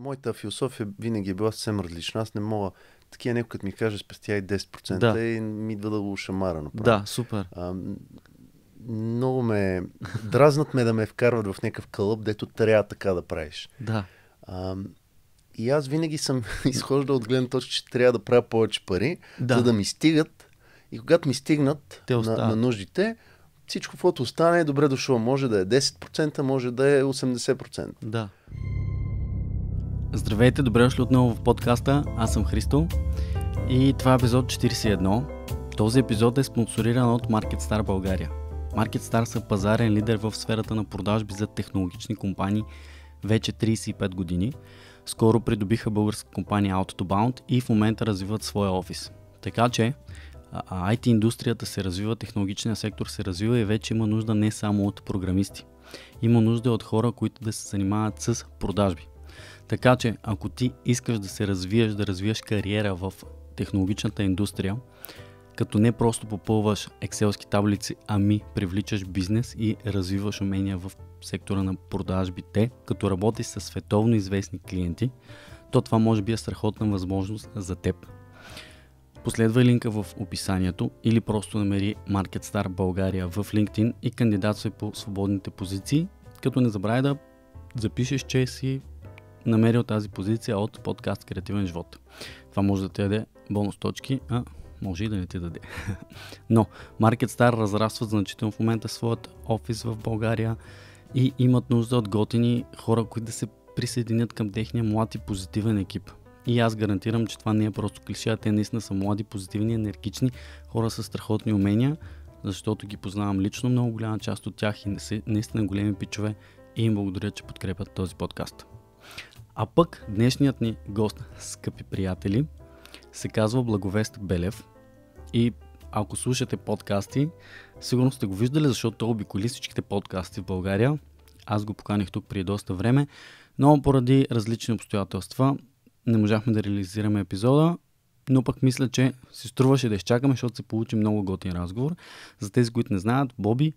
моята философия винаги е била съвсем различна. Аз не мога такива някой като ми каже спестя и 10% да. и ми идва да го шамара направо. Да, супер. А, много ме... Дразнат ме да ме вкарват в някакъв кълъп, дето трябва така да правиш. Да. А, и аз винаги съм изхождал от гледна точка, че трябва да правя повече пари, да. за да ми стигат. И когато ми стигнат на, на нуждите, всичко, което остане, е добре дошло. Може да е 10%, може да е 80%. Да. Здравейте, добре дошли отново в подкаста. Аз съм Христо и това е епизод 41. Този епизод е спонсориран от MarketStar България. MarketStar са пазарен лидер в сферата на продажби за технологични компании вече 35 години. Скоро придобиха българска компания Autobound bound и в момента развиват своя офис. Така че IT индустрията се развива, технологичният сектор се развива и вече има нужда не само от програмисти. Има нужда от хора, които да се занимават с продажби. Така че, ако ти искаш да се развиеш, да развиеш кариера в технологичната индустрия, като не просто попълваш екселски таблици, ами привличаш бизнес и развиваш умения в сектора на продажбите, като работиш с световно известни клиенти, то това може би е страхотна възможност за теб. Последвай линка в описанието или просто намери MarketStar България в LinkedIn и кандидатствай по свободните позиции, като не забравяй да запишеш, че си намерил тази позиция от подкаст Креативен живот. Това може да ти даде бонус точки, а може и да не ти даде. Но Market Star разрастват значително в момента своят офис в България и имат нужда от готини хора, които да се присъединят към техния млад и позитивен екип. И аз гарантирам, че това не е просто клише, а те наистина са млади, позитивни, енергични хора с страхотни умения, защото ги познавам лично много голяма част от тях и не са наистина големи пичове и им благодаря, че подкрепят този подкаст. А пък днешният ни гост, скъпи приятели, се казва Благовест Белев и ако слушате подкасти, сигурно сте го виждали, защото той обиколи всичките подкасти в България. Аз го поканих тук преди доста време, но поради различни обстоятелства не можахме да реализираме епизода но пък мисля, че се струваше да изчакаме, защото се получи много готин разговор. За тези, които не знаят, Боби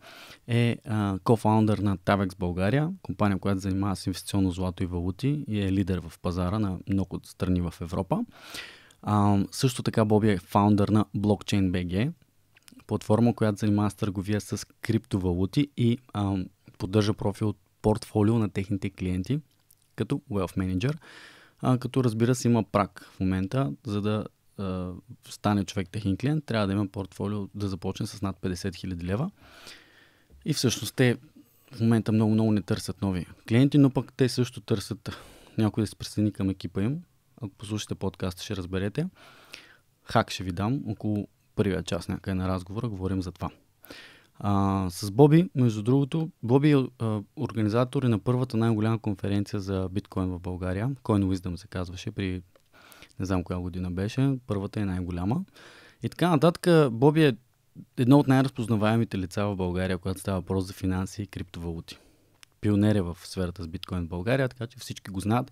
е кофаундър на Tavex България, компания, която занимава с инвестиционно злато и валути и е лидер в пазара на много страни в Европа. А, също така Боби е фаундър на Blockchain BG, платформа, която занимава с търговия с криптовалути и а, поддържа профил от портфолио на техните клиенти като Wealth Manager, а, като разбира се има прак в момента, за да а, стане човек техен клиент, трябва да има портфолио да започне с над 50 000 лева. И всъщност те в момента много-много не търсят нови клиенти, но пък те също търсят някой да се присъедини към екипа им. Ако послушате подкаста, ще разберете. Хак ще ви дам около първия част някъде на разговора, говорим за това. А, с Боби, между другото, Боби е а, организатор и на първата най-голяма конференция за биткоин в България. Coin Wisdom се казваше при не знам коя година беше, първата е най-голяма. И така нататък, Боби е едно от най-разпознаваемите лица в България, когато става въпрос за финанси и криптовалути. Пионер е в сферата с биткоин в България, така че всички го знаят.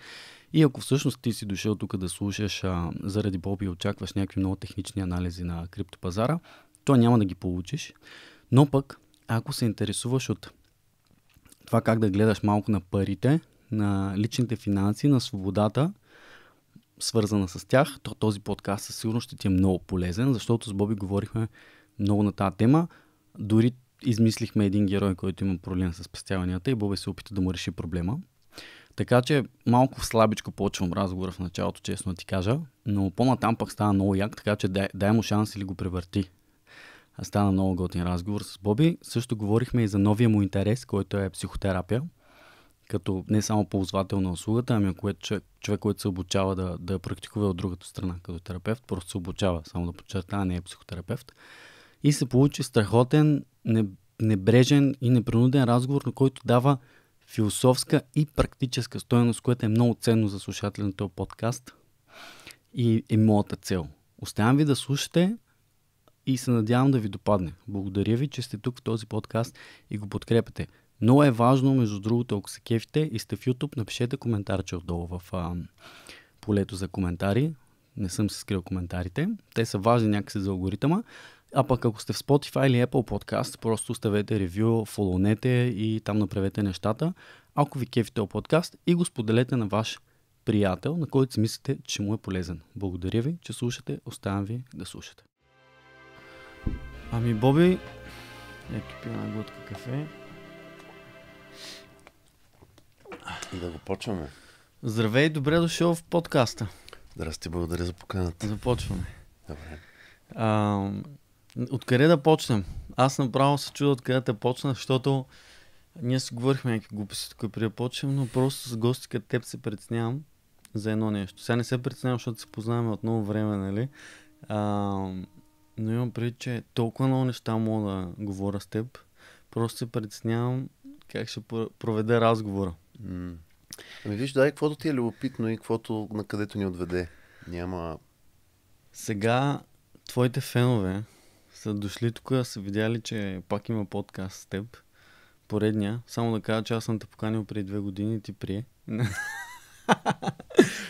И ако всъщност ти си дошъл тук да слушаш а, заради Боби и очакваш някакви много технични анализи на криптопазара, то няма да ги получиш. Но пък, ако се интересуваш от това как да гледаш малко на парите, на личните финанси, на свободата свързана с тях, то този подкаст със сигурност ще ти е много полезен, защото с Боби говорихме много на тази тема. Дори измислихме един герой, който има проблем с спестяванията и Боби се опита да му реши проблема. Така че малко слабичко почвам разговора в началото, честно да ти кажа, но по-натам пък стана много як, така че дай, дай му шанс или го превърти. Стана много готин разговор с Боби. Също говорихме и за новия му интерес, който е психотерапия като не само ползвател на услугата, ами ако е човек, човек който се обучава да, да практикува от другата страна като терапевт, просто се обучава, само да подчертая, не е психотерапевт. И се получи страхотен, небрежен и непринуден разговор, на който дава философска и практическа стоеност, което е много ценно за слушателя на този подкаст и е моята цел. Оставям ви да слушате и се надявам да ви допадне. Благодаря ви, че сте тук в този подкаст и го подкрепяте. Но е важно, между другото, ако се кефите и сте в YouTube, напишете коментарче отдолу в а, полето за коментари. Не съм се скрил коментарите. Те са важни някакси за алгоритъма. А пък ако сте в Spotify или Apple Podcast, просто оставете ревю, фолонете и там направете нещата. Ако ви кефите подкаст и го споделете на ваш приятел, на който си мислите, че му е полезен. Благодаря ви, че слушате. Оставям ви да слушате. Ами, Боби, ето пия една глътка кафе. И да го почваме. Здравей, добре дошъл в подкаста. Здрасти, благодаря за поканата. Започваме. Добре. А, откъде да почнем? Аз направо се чудя откъде да почна, защото ние си говорихме някакви глупости, тук при да почнем, но просто с гости като теб се притеснявам за едно нещо. Сега не се притеснявам, защото се познаваме от много време, нали? А, но имам преди, че толкова много неща мога да говоря с теб. Просто се притеснявам как ще проведа разговора ами виж, дай, каквото ти е любопитно и каквото на където ни отведе. Няма... Сега твоите фенове са дошли тук, са видяли, че пак има подкаст с теб. Поредния. Само да кажа, че аз съм те поканил преди две години и ти прие.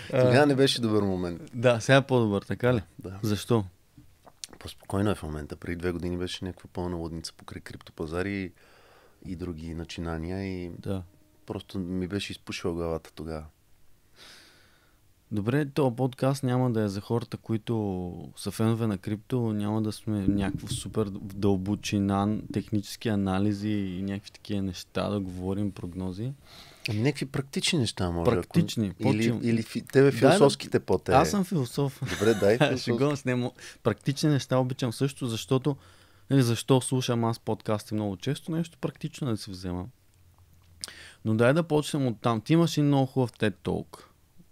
Тогава не беше добър момент. Да, сега е по-добър, така ли? Да. Защо? По-спокойно е в момента. Преди две години беше някаква пълна лодница покрай криптопазари и, и други начинания. И... Да. Просто ми беше изпушила главата тогава. Добре, този подкаст няма да е за хората, които са фенове на крипто, няма да сме някакво супер дълбочина, технически анализи и някакви такива неща, да говорим прогнози. Ами някакви практични неща, може. Практични. Ако... Или, или фи... тебе философските да, по-те. Аз съм философ. Добре, дай. философ. с немо. Практични неща обичам също, защото нали, защо слушам аз подкасти много често, нещо практично да си взема. Но дай да почнем от там. Ти имаш и много хубав TED Talk.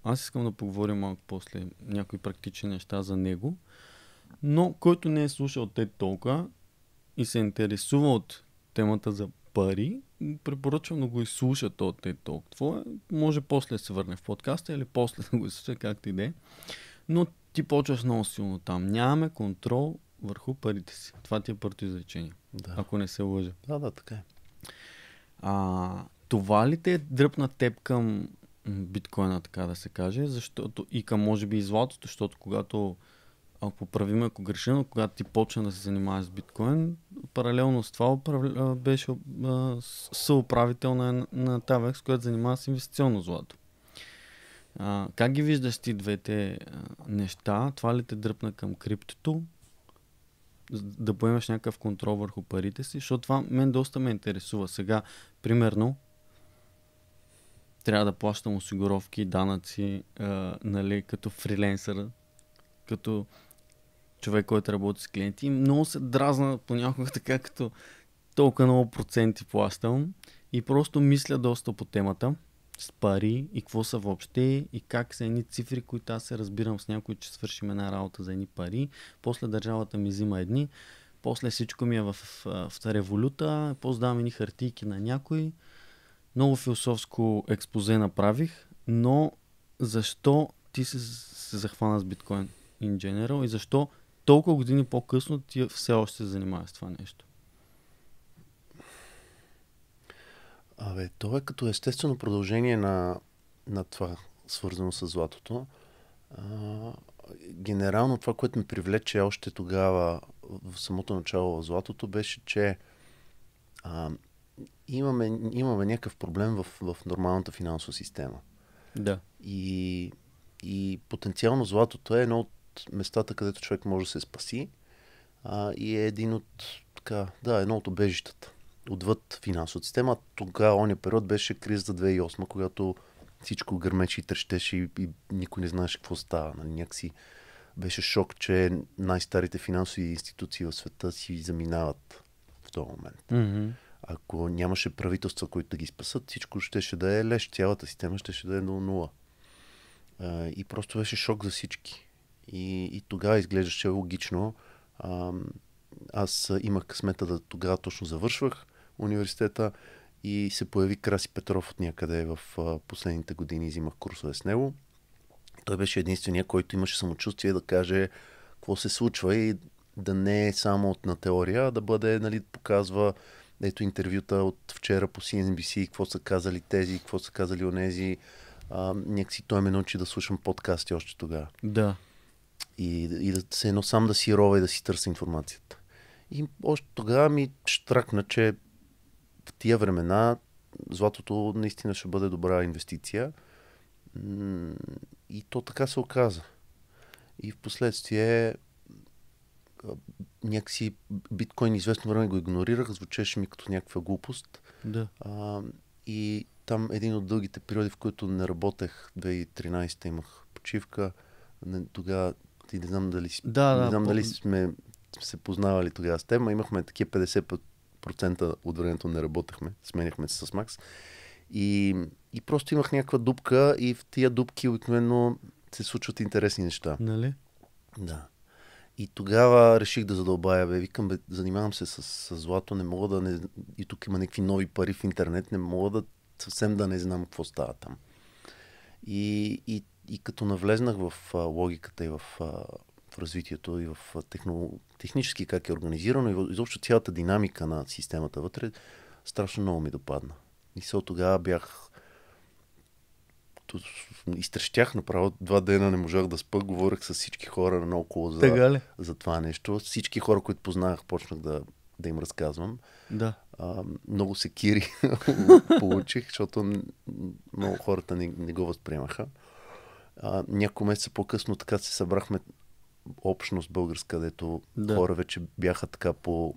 Аз искам да поговорим малко после някои практични неща за него. Но който не е слушал TED Talk и се интересува от темата за пари, препоръчвам да го изслуша този TED Talk. Твое, може после да се върне в подкаста или после да го изслуша както и да е. Но ти почваш много силно там. Нямаме контрол върху парите си. Това ти е първото изречение. Да. Ако не се лъжа. Да, да, така е. А, това ли те е дръпна теб към биткоина, така да се каже, защото и към може би и златото, защото когато ако поправиме, ако греша, но когато ти почна да се занимаваш с биткоин, паралелно с това беше съуправител на, на Tavex, който занимава с инвестиционно злато. А, как ги виждаш ти двете а, неща? Това ли те дръпна към криптото? Да поемеш някакъв контрол върху парите си? Защото това мен доста ме интересува. Сега, примерно, трябва да плащам осигуровки, данъци, а, нали, като фриленсър, като човек, който работи с клиенти. И много се дразна понякога така, като толкова много проценти плащам и просто мисля доста по темата с пари и какво са въобще и как са едни цифри, които аз се разбирам с някой, че свършим една работа за едни пари, после държавата ми взима едни, после всичко ми е в, в, в революта, после давам едни хартийки на някой, много философско експозе направих, но защо ти се, се захвана с биткоин in general и защо толкова години по-късно ти все още се занимаваш с това нещо? Абе, то е като естествено продължение на, на това, свързано с златото. А, генерално това, което ме привлече още тогава в самото начало в златото, беше, че а, имаме, имаме някакъв проблем в, в нормалната финансова система. Да. И, и потенциално златото е едно от местата, където човек може да се спаси а, и е един от, така, да, едно от обежищата отвъд финансовата система. Тогава, ония период беше кризата 2008, когато всичко гърмече и трещеше и, и никой не знаеше какво става. Нали, някакси беше шок, че най-старите финансови институции в света си заминават в този момент. Mm-hmm. Ако нямаше правителства, които да ги спасат, всичко ще, ще да е леш, цялата система ще, ще да е 0-0. А, и просто беше шок за всички. И, и тогава изглеждаше логично. А, аз имах късмета да тогава точно завършвах университета и се появи Краси Петров от някъде в последните години, взимах курсове с него. Той беше единствения, който имаше самочувствие да каже какво се случва и да не е само от на теория, а да бъде, нали, показва ето интервюта от вчера по CNBC, какво са казали тези, какво са казали онези. А, някакси той ме научи да слушам подкасти още тогава. Да. И, и да се едно сам да си рова и да си търся информацията. И още тогава ми штракна, че в тия времена златото наистина ще бъде добра инвестиция. И то така се оказа. И в последствие някакси биткоин известно време го игнорирах, звучеше ми като някаква глупост. Да. А, и там един от дългите периоди, в които не работех, 2013 имах почивка, тогава ти не знам дали, да, не да, знам по... дали сме се познавали тогава с теб, а имахме такива 50% от времето не работехме, сменяхме се с Макс. И, и просто имах някаква дупка и в тия дупки обикновено се случват интересни неща. Нали? Да. И тогава реших да задълбая, бе. Викам, бе, занимавам се с, с злато, не мога да не... И тук има някакви нови пари в интернет, не мога да съвсем да не знам какво става там. И, и, и като навлезнах в а, логиката и в, а, в развитието и в а, техно, технически как е организирано и в, изобщо цялата динамика на системата вътре, страшно много ми допадна. И се от тогава бях изтрещях направо. Два дена не можах да спа. Говорех с всички хора наоколо за, Тега ли? за това нещо. Всички хора, които познах, почнах да, да им разказвам. Да. А, много се кири получих, защото много хората не, не го възприемаха. А, няколко месеца по-късно така се събрахме общност българска, където да. хора вече бяха така по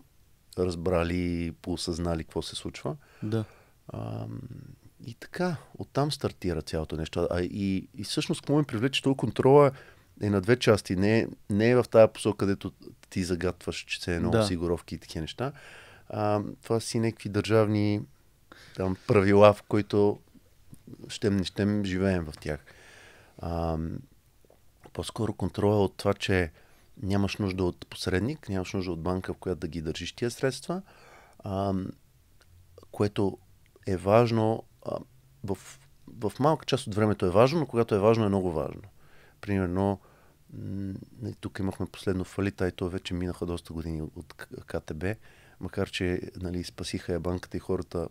разбрали и поосъзнали какво се случва. Да. А, и така, оттам стартира цялото нещо. А и, и всъщност, какво ме привлече, то контрола е на две части. Не, не е в тази посока, където ти загатваш, че се е много да. сигуровки и такива неща. А, това си някакви държавни там, правила, в които ще не ще живеем в тях. А, по-скоро контрола е от това, че нямаш нужда от посредник, нямаш нужда от банка, в която да ги държиш тия средства, а, което е важно а, в, в малка част от времето е важно, но когато е важно, е много важно. Примерно, нали, тук имахме последно фалита и то вече минаха доста години от КТБ, макар че нали, спасиха я банката и хората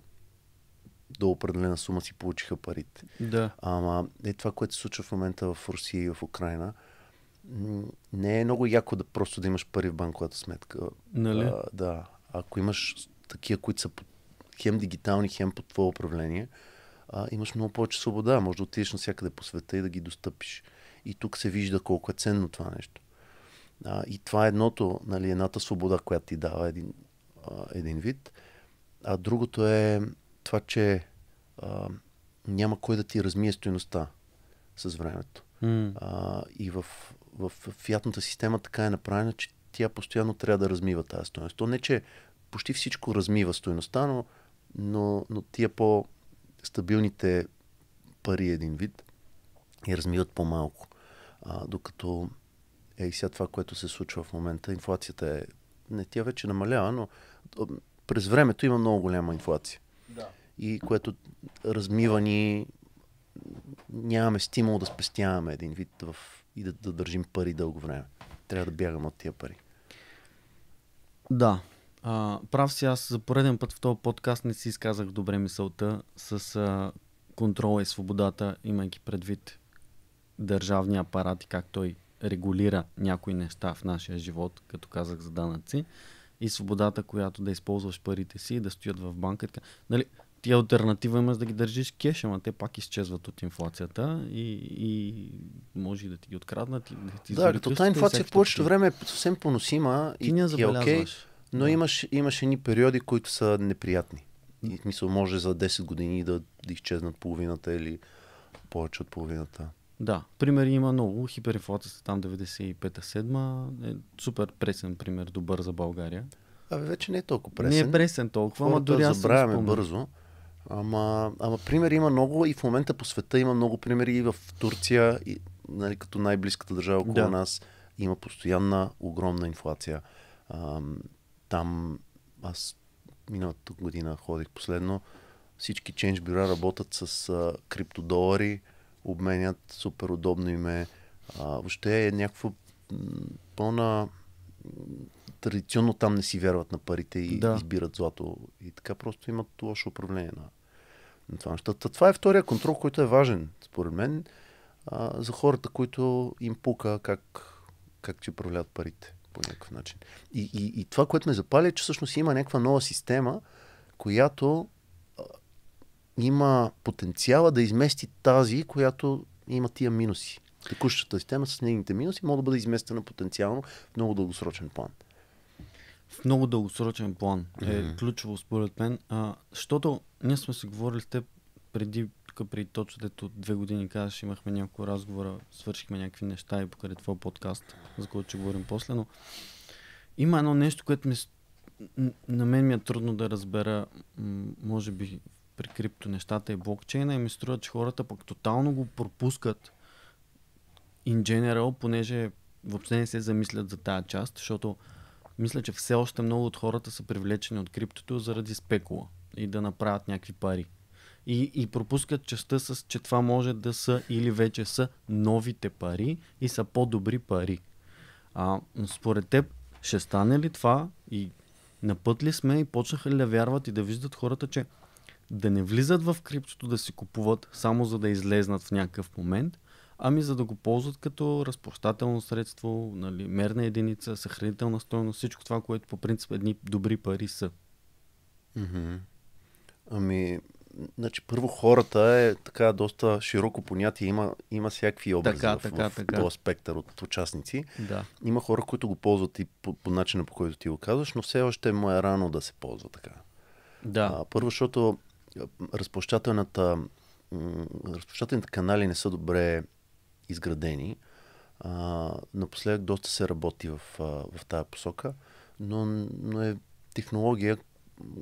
до определена сума си получиха парите. Да. Ама е това, което се случва в момента в Русия и в Украина. Не е много яко да просто да имаш пари в банковата сметка. Нали? А, да. Ако имаш такива, които са под хем дигитални, хем под твое управление, а, имаш много повече свобода. Може да отидеш навсякъде по света и да ги достъпиш. И тук се вижда колко е ценно това нещо. А, и това е едното, нали, едната свобода, която ти дава един, а, един вид. А другото е това, че а, няма кой да ти размие стоеността с времето. Mm. А, и в, в, в фиатната система така е направена, че тя постоянно трябва да размива тази стоеност. То не, че почти всичко размива стоеността, но но, но тия по-стабилните пари е един вид и размиват по-малко. А, докато е и сега това, което се случва в момента, инфлацията е... Не, тя вече намалява, но през времето има много голяма инфлация. Да. И което размива ни... Нямаме стимул да спестяваме един вид в... и да, да държим пари дълго време. Трябва да бягаме от тия пари. Да, а, прав си, аз за пореден път в този подкаст не си изказах добре мисълта с а, контрола и свободата, имайки предвид държавния апарат и как той регулира някои неща в нашия живот, като казах за данъци, и свободата, която да използваш парите си и да стоят в банка. Така. Нали, ти альтернатива имаш да ги държиш кеш, ама те пак изчезват от инфлацията и, и може да ти ги откраднат. И да, ти да като тази инфлация в повечето време е съвсем поносима ти и, не и е окей. Okay. Но да. имаш, имаш едни периоди, които са неприятни. И в смисъл може за 10 години да, да изчезнат половината или повече от половината. Да, примери има много. Хиперинфлацията е там 95-7 е супер пресен пример, добър за България. Абе, вече не е толкова пресен. Не е пресен толкова, ама дори аз забравяме бързо. Ама, ама примери има много и в момента по света има много примери и в Турция, и, нали, като най-близката държава около да. нас, има постоянна огромна инфлация там аз миналата година ходих последно. Всички Change Bureau работят с а, криптодолари, обменят супер удобно име. А, въобще е някаква пълна... Традиционно там не си вярват на парите и да. избират злато. И така просто имат лошо управление на, на това нещата. Това е втория контрол, който е важен, според мен, а, за хората, които им пука как, как ще управляват парите по някакъв начин. И, и, и това, което ме запали е, че всъщност има някаква нова система, която а, има потенциала да измести тази, която има тия минуси. Текущата система с нейните минуси може да бъде изместена потенциално в много дългосрочен план. В много дългосрочен план е mm-hmm. ключово според мен, а, защото ние сме се говорили с теб преди тук при точно дето две години казваш, имахме няколко разговора, свършихме някакви неща и покрай това подкаст, за който ще говорим после, но има едно нещо, което ми, на мен ми е трудно да разбера, може би при крипто нещата и блокчейна и ми струва, че хората пък тотално го пропускат in general, понеже въобще не се замислят за тази част, защото мисля, че все още много от хората са привлечени от криптото заради спекула и да направят някакви пари. И, и пропускат частта с, че това може да са или вече са новите пари и са по-добри пари. А, според теб ще стане ли това и на път ли сме и почнаха ли да вярват и да виждат хората, че да не влизат в криптото да си купуват само за да излезнат в някакъв момент, ами за да го ползват като разпростателно средство, нали, мерна единица, съхранителна стоеност, всичко това, което по принцип едни добри пари са. Mm-hmm. Ами, Значи, първо хората е така доста широко понятие, има, има всякакви образи така, в, така, в, така. в този спектър от участници. Да. Има хора, които го ползват и по, по начина по който ти го казваш, но все още му е рано да се ползва така. Да. А, първо, защото разплащателната, разплащателните канали не са добре изградени. А, напоследък доста се работи в, в тази посока, но, но е технология,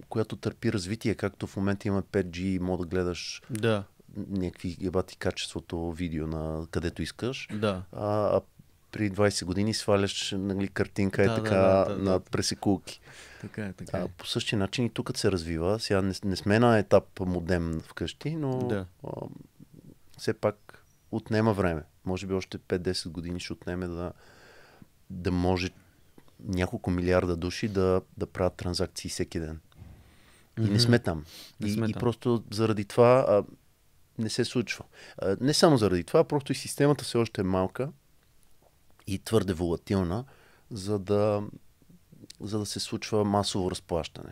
която търпи развитие, както в момента има 5G и мога да гледаш да. някакви ебати качеството видео на където искаш. Да. А, а при 20 години сваляш нали, картинка е да, е така да, да, да, на пресекулки. Така е, така е. А, по същия начин и тук се развива. Сега не, не сме на етап модем вкъщи, но да. а, все пак отнема време. Може би още 5-10 години ще отнеме да, да може няколко милиарда души да, да правят транзакции всеки ден. И не сме там. Не сме и, там. и просто заради това а, не се случва. А, не само заради това, просто и системата все още е малка и твърде волатилна, за да, за да се случва масово разплащане.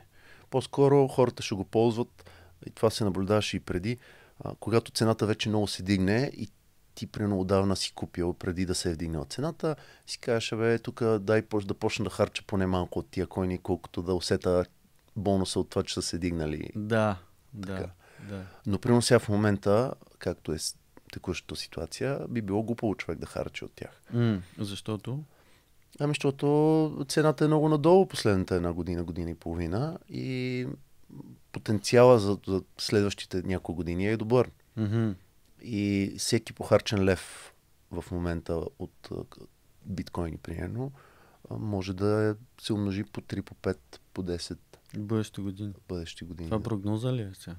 По-скоро хората ще го ползват, и това се наблюдаваше и преди, а, когато цената вече много се дигне и ти прено отдавна си купил, преди да се е вдигнала цената, си казваш, бе, тук дай да почна да харча поне малко от тия койни, колкото да усета бонуса от това, че са се дигнали. Да, така. да. Да. Но примерно сега в момента, както е текущата ситуация, би било глупаво човек да харчи от тях. М, защото? Ами, защото цената е много надолу последната една година, година и половина и потенциала за, за следващите няколко години е добър. Mm-hmm. И всеки похарчен лев в момента от биткоини, примерно, може да се умножи по 3, по 5, по 10 Бъдещи години. Бъдещи години. Това прогноза ли е сега?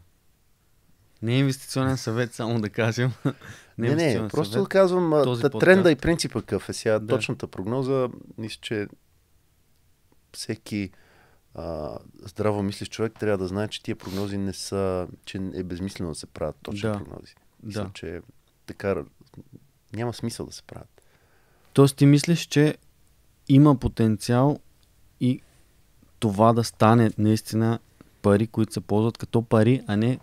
Не е инвестиционен съвет, само да кажем. Е не, не, не просто съвет, казвам да, тренда и принципа какъв е сега. Да. Точната прогноза, мисля, че всеки а, здраво мислиш човек трябва да знае, че тия прогнози не са, че е безмислено да се правят точни да. прогнози. Мисля, да. че така няма смисъл да се правят. Тоест ти мислиш, че има потенциал и това да стане наистина пари, които се ползват като пари, а не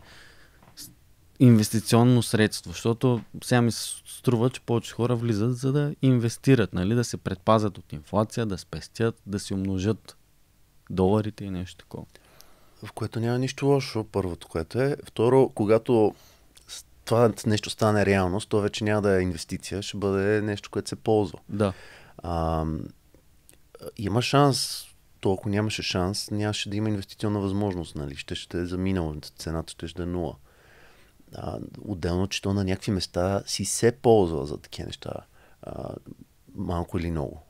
инвестиционно средство, защото сега ми се струва, че повече хора влизат за да инвестират, нали? да се предпазят от инфлация, да спестят, да си умножат доларите и нещо такова. В което няма нищо лошо, първото, което е. Второ, когато това нещо стане реалност, то вече няма да е инвестиция, ще бъде нещо, което се ползва. Да. А, има шанс то ако нямаше шанс, нямаше да има инвестиционна възможност. Нали? Ще ще е заминало, цената ще ще е нула. А, отделно, че то на някакви места си се ползва за такива неща. А, малко или много.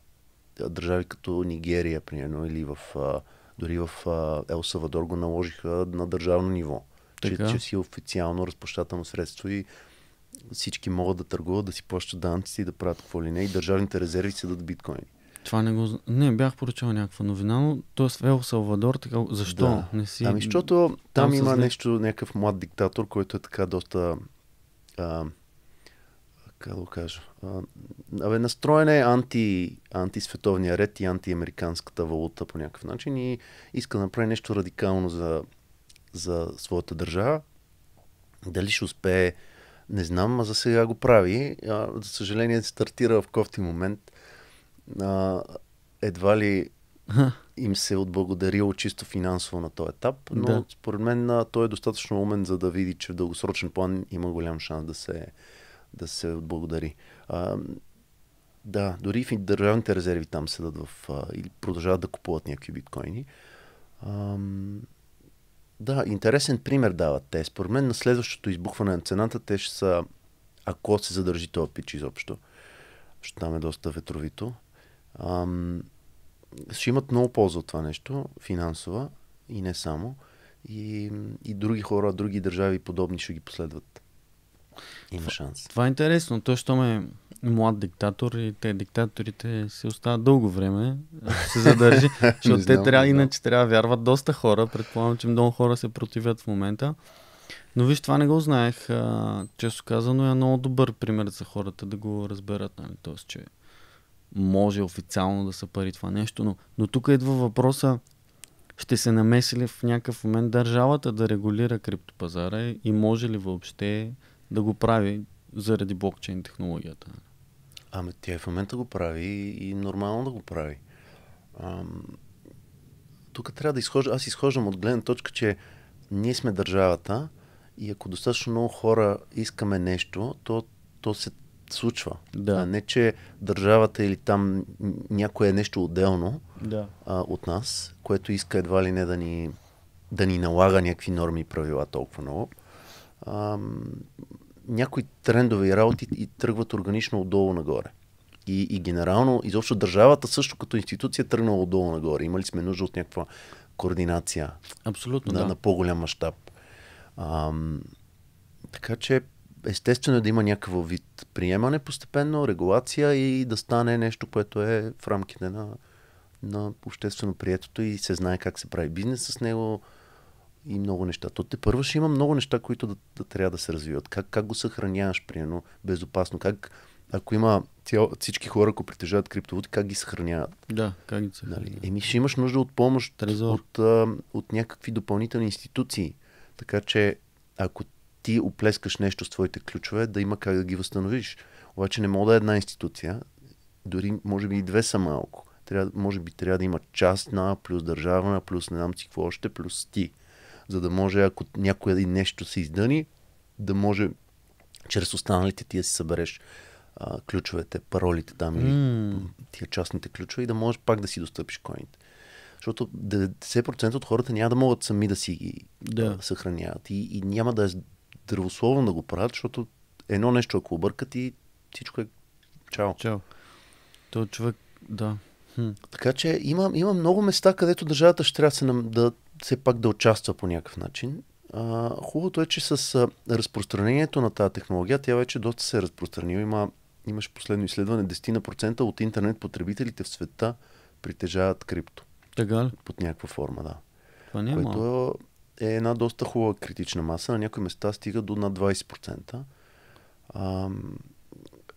Държави като Нигерия, примерно, или в, а, дори в а, Ел Савадор го наложиха на държавно ниво. Така. Че, че си официално разпощатано средство и всички могат да търгуват, да си плащат данци и да правят какво ли не. И държавните резерви се дадат биткоини. Това не го... Не, бях поръчал някаква новина, но т.е. Ел Салвадор, така... защо да. не си... Ами, защото там има съзна... нещо, някакъв млад диктатор, който е така доста... А, как да го кажа? А, абе, настроен е анти, антисветовния ред и антиамериканската валута по някакъв начин и иска да направи нещо радикално за, за своята държава. Дали ще успее, не знам, а за сега го прави. А, за съжаление, стартира в кофти момент а, едва ли им се е отблагодарило чисто финансово на този етап, но да. според мен той е достатъчно умен, за да види, че в дългосрочен план има голям шанс да се, да се отблагодари. А, да, дори в държавните резерви там седат в, а, или продължават да купуват някакви биткоини. А, да, интересен пример дават те. Според мен на следващото избухване на цената те ще са, ако се задържи този пич изобщо, защото там е доста ветровито. Ам, ще имат много полза от това нещо, финансова и не само. И, и други хора, други държави подобни ще ги последват. Има шанс. Това е интересно. Той, що ме млад диктатор и те диктаторите се остават дълго време, се задържи, защото знам, те трябва, иначе трябва да вярват доста хора. Предполагам, че много хора се противят в момента. Но виж, това не го знаех. Често казано е много добър пример за хората да го разберат. Нали? Тоест, че може официално да са пари това нещо, но, но тук идва въпроса, ще се намеси ли в някакъв момент държавата да регулира криптопазара и може ли въобще да го прави заради блокчейн технологията? Ами тя в момента го прави и нормално да го прави. Ам... Тук трябва да изхождам, аз изхождам от гледна точка, че ние сме държавата и ако достатъчно много хора искаме нещо, то, то се случва. Да. А не, че държавата или там някое е нещо отделно да. а, от нас, което иска едва ли не да ни, да ни налага някакви норми и правила толкова много. А, някои трендове и работи и тръгват органично отдолу нагоре. И, и генерално, изобщо държавата също като институция е тръгнала отдолу нагоре. Имали сме нужда от някаква координация? Абсолютно, на, да. На по-голям мащаб. Така че естествено е да има някакъв вид приемане постепенно, регулация и да стане нещо, което е в рамките на, на обществено приетото и се знае как се прави бизнес с него и много неща. То те първо ще има много неща, които да, да трябва да се развиват. Как, как го съхраняваш, при едно безопасно? Как, ако има цял, всички хора, ако притежават криптовалути, как ги съхраняват? Да, как ги съхраняват. Нали? Еми ще имаш нужда от помощ от, от, от някакви допълнителни институции. Така че, ако ти оплескаш нещо с твоите ключове, да има как да ги възстановиш. Обаче не мога да е една институция, дори може би и две са малко. Трябва, може би трябва да има частна, плюс държавна, плюс не знам си какво още, плюс ти. За да може, ако някой нещо се издъни, да може чрез останалите ти да си събереш а, ключовете, паролите там или mm. тия частните ключове и да можеш пак да си достъпиш коините. Защото 90% от хората няма да могат сами да си ги да. съхраняват и, и няма да е здравословно да го правят, защото едно нещо, ако объркат и всичко е чао. Чао. То човек, да. Хм. Така че има, има много места, където държавата ще трябва да се, да, все пак да участва по някакъв начин. А, хубавото е, че с а, разпространението на тази технология, тя вече доста се е разпространила. Има, имаш последно изследване, 10% от интернет потребителите в света притежават крипто. Така ли? Под някаква форма, да. Това не е което, е една доста хубава критична маса. На някои места стига до над 20%. А,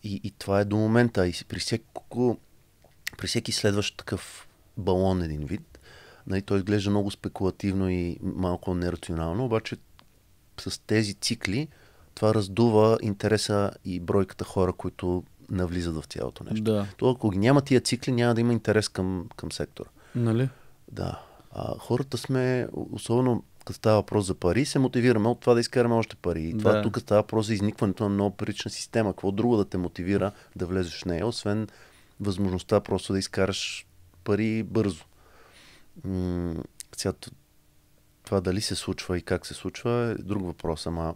и, и това е до момента. И при, всяко, при всеки следващ такъв балон един вид, нали, той изглежда много спекулативно и малко нерационално, обаче с тези цикли това раздува интереса и бройката хора, които навлизат в цялото нещо. Да. То, ако ги няма тия цикли, няма да има интерес към, към сектора. Нали? Да. А, хората сме, особено тук става въпрос за пари, се мотивираме от това да изкараме още пари. И това да. тук става въпрос за изникването на много парична система. Какво друго да те мотивира да влезеш в нея, освен възможността просто да изкараш пари бързо. Цято, това дали се случва и как се случва е друг въпрос, ама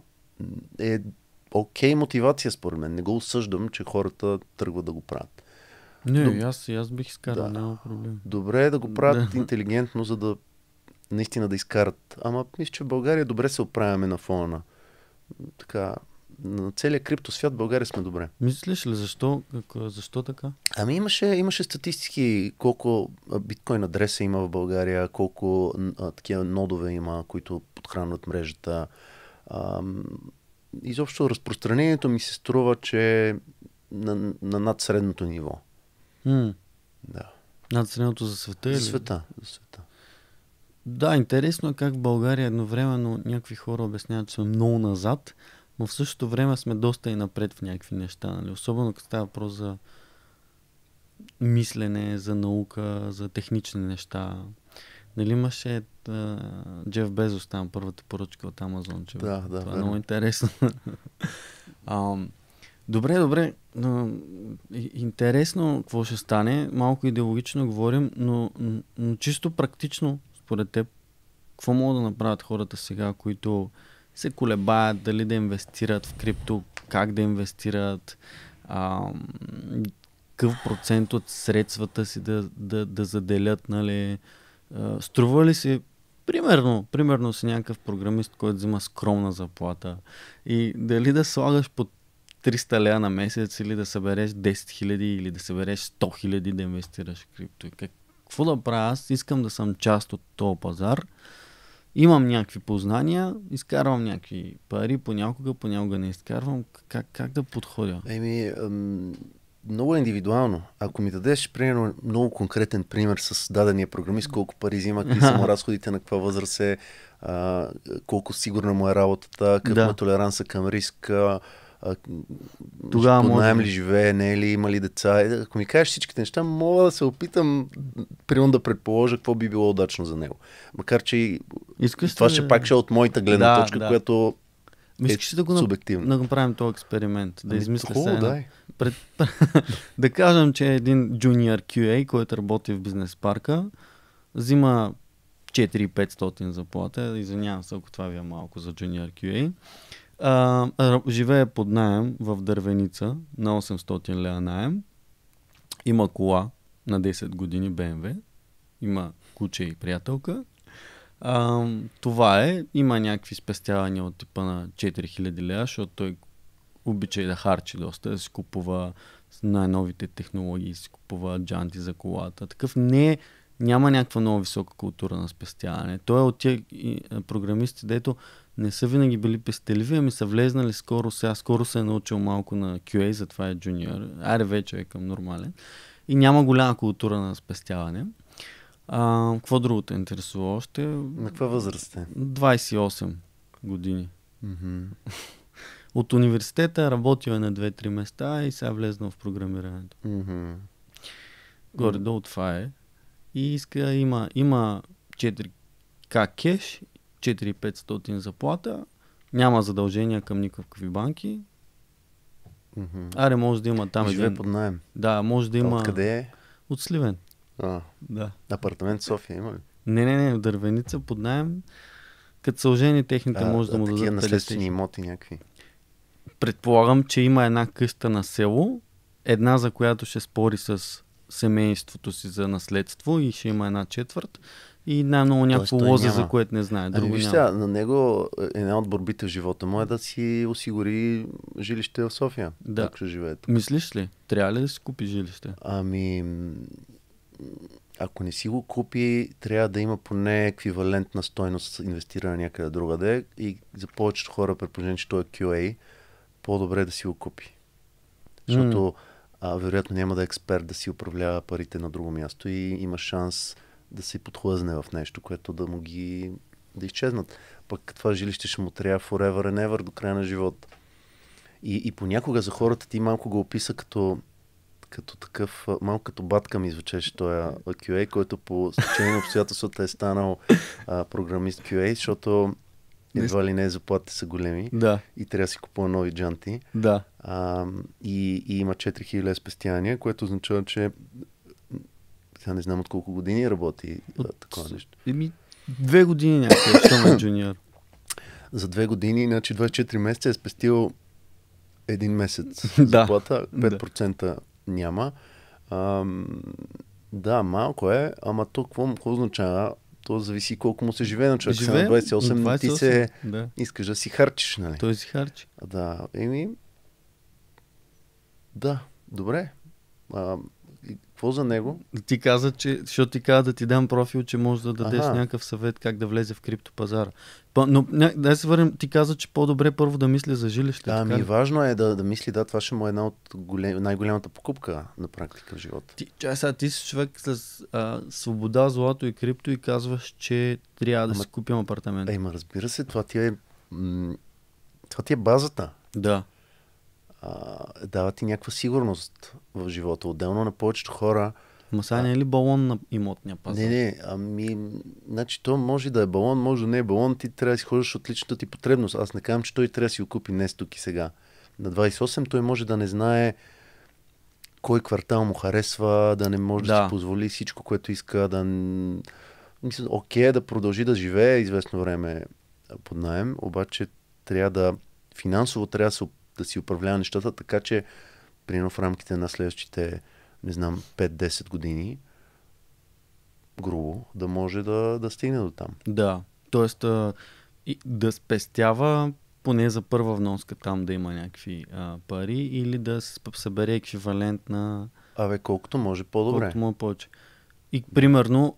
е окей okay, мотивация според мен. Не го осъждам, че хората тръгват да го правят. Не, Доб... аз, аз бих изкарал, да. няма проблем. Добре е да го правят да. интелигентно, за да наистина да изкарат. Ама мисля, че в България добре се оправяме на фона на така, на целия криптосвят България сме добре. Мислиш ли защо, защо така? Ами имаше, имаше статистики колко биткоин адреса има в България, колко а, такива нодове има, които подхранват мрежата. А, изобщо разпространението ми се струва, че е на, на над средното ниво. М. Да. Над средното за света? За света. Или? За света. Да, интересно е как в България едновременно някакви хора обясняват, че сме много назад, но в същото време сме доста и напред в някакви неща. Нали? Особено като става въпрос за мислене, за наука, за технични неща. Нали имаше а, е, Джеф Безос там, първата поръчка от Амазон, че да, да, това да, е много интересно. а, добре, добре. А, интересно какво ще стане. Малко идеологично говорим, но, но чисто практично според теб, какво могат да направят хората сега, които се колебаят дали да инвестират в крипто, как да инвестират, а, какъв процент от средствата си да, да, да заделят, нали? А, струва ли си Примерно, примерно си някакъв програмист, който взима скромна заплата и дали да слагаш под 300 лея на месец или да събереш 10 000 или да събереш 100 000 да инвестираш в крипто. Как, какво да правя аз, искам да съм част от този пазар, имам някакви познания, изкарвам някакви пари, понякога, понякога не изкарвам. Как, как да подходя? Еми, много е индивидуално. Ако ми дадеш, примерно, много конкретен пример с дадения програмист, колко пари взима, какви са му разходите, на каква възраст е, колко сигурна му е работата, какъв да. е толеранса към риск, а, Тогава под найем ли живее, не е ли, има ли деца. ако ми кажеш всичките неща, мога да се опитам примерно да предположа какво би било удачно за него. Макар, че Искаш това да... ще пак ще е от моята гледна да, точка, да. която мисля, е да го субективна. Да направим този експеримент. Да ами, измисля хубаво, се. Дай. Пред... да кажем, че е един junior QA, който работи в бизнес парка, взима 4500 заплата. Извинявам се, ако това ви е малко за junior QA. А, живее под найем в дървеница на 800 лева найем. Има кола на 10 години БМВ. Има куче и приятелка. А, това е. Има някакви спестявания от типа на 4000 лева, защото той обича и да харчи доста, да си купува най-новите технологии, си купува джанти за колата. Такъв не е няма някаква много висока култура на спестяване. Той е от тези програмисти, дето де не са винаги били пестеливи, ами са влезнали скоро сега. Скоро се е научил малко на QA, затова е джуниор. Аре вече е към нормален. И няма голяма култура на спестяване. А, какво друго те интересува още? На каква възраст е? 28 години. Mm-hmm. От университета работил е на 2-3 места и сега е влезнал в програмирането. Mm-hmm. Горе-долу това е. И иска, има, има 4K кеш 4500 заплата, няма задължения към никакви банки. Mm-hmm. Аре, може да има там. Живе един... под найем. Да, може да има. Откъде е? От Сливен. А, да. Апартамент в София има ли? Не, не, не, дървеница под найем. Като са ожени техните, а, може да, да му дадат. Такива наследствени имоти някакви. Предполагам, че има една къща на село, една за която ще спори с семейството си за наследство и ще има една четвърт и най-много някакво лозе, няма. за което не знае. Ами, друго вижте, няма. на него една от борбите в живота му е да си осигури жилище в София. Да. ще живее тук. Мислиш ли? Трябва ли да си купи жилище? Ами, ако не си го купи, трябва да има поне еквивалентна стойност инвестирана някъде другаде и за повечето хора, предположение, че той е QA, по-добре е да си го купи. Защото mm. а, вероятно няма да е експерт да си управлява парите на друго място и има шанс да се подхлъзне в нещо, което да му ги да изчезнат. Пък това жилище ще му трябва forever and ever до края на живота. И, и понякога за хората ти малко го описа като, като такъв, малко като батка ми звучеше този QA, който по случайно на обстоятелствата е станал а, програмист QA, защото едва ли не заплатите са големи да. и трябва да си купува нови джанти. Да. А, и, и има 4000 спестявания, което означава, че тя не знам от колко години работи от... такова нещо. Еми, две години някъде, съм е джуниор. За две години, значи 24 месеца е спестил един месец заплата, 5% да. няма. Ам, да, малко е, ама то какво, какво означава? То зависи колко му се живее на човек. Живе, на 28, 28 ти се да. искаш да си харчиш, нали? Той си харчи. Да, еми... Да, добре. А, какво за него? Ти каза, че, защото ти каза да ти дам профил, че можеш да дадеш ага. някакъв съвет как да влезе в криптопазара. Но да се върнем, ти каза, че по-добре първо да мисля за жилище. Да, ми важно е да, да мисли, да, това ще му е една от голем, най-голямата покупка на практика в живота. Ти, че, сега ти си човек с а, свобода, злато и крипто и казваш, че трябва да Ама, си купим апартамент. Ема, разбира се, това ти е, м- това ти е базата. Да а, дава ти някаква сигурност в живота. Отделно на повечето хора. Ма сега не е ли балон на имотния пазар? Не, не, ами, значи то може да е балон, може да не е балон, ти трябва да си ходиш от личната ти потребност. Аз не казвам, че той трябва да си го купи днес, тук и сега. На 28 той може да не знае кой квартал му харесва, да не може да, да си позволи всичко, което иска, да... Мисля, окей, е да продължи да живее известно време под найем, обаче трябва да финансово трябва да се да си управлява нещата, така че прино в рамките на следващите, не знам, 5-10 години, грубо, да може да, да стигне до там. Да, т.е. да спестява поне за първа вноска там да има някакви а, пари или да събере еквивалент на... Абе, колкото може по-добре. Колкото може повече. И примерно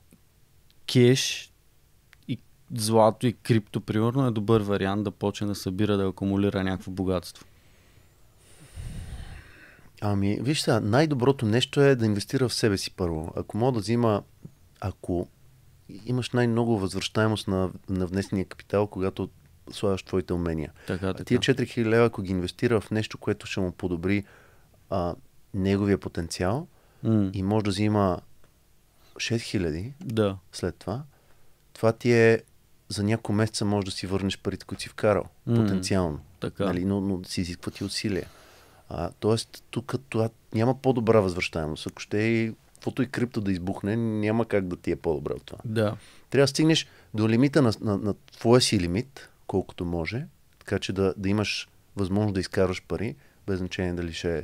кеш и злато и крипто, примерно, е добър вариант да почне да събира, да акумулира някакво богатство. Ами, виж най-доброто нещо е да инвестира в себе си първо. Ако мога да взима, ако имаш най-много възвръщаемост на, на внесения капитал, когато слагаш твоите умения. Така, така. тия 4000 лева, ако ги инвестира в нещо, което ще му подобри а, неговия потенциал mm. и може да взима 6000 да. след това, това ти е за няколко месеца може да си върнеш парите, които си вкарал, mm. потенциално. Така. Нали, но, но си изисква ти усилия. А, тоест, тук това няма по-добра възвръщаемост. Ако ще е и фото и крипто да избухне, няма как да ти е по-добре от това. Да. Трябва да стигнеш до лимита на, на, на твоя си лимит, колкото може, така че да, да имаш възможност да изкарваш пари, без значение дали ще е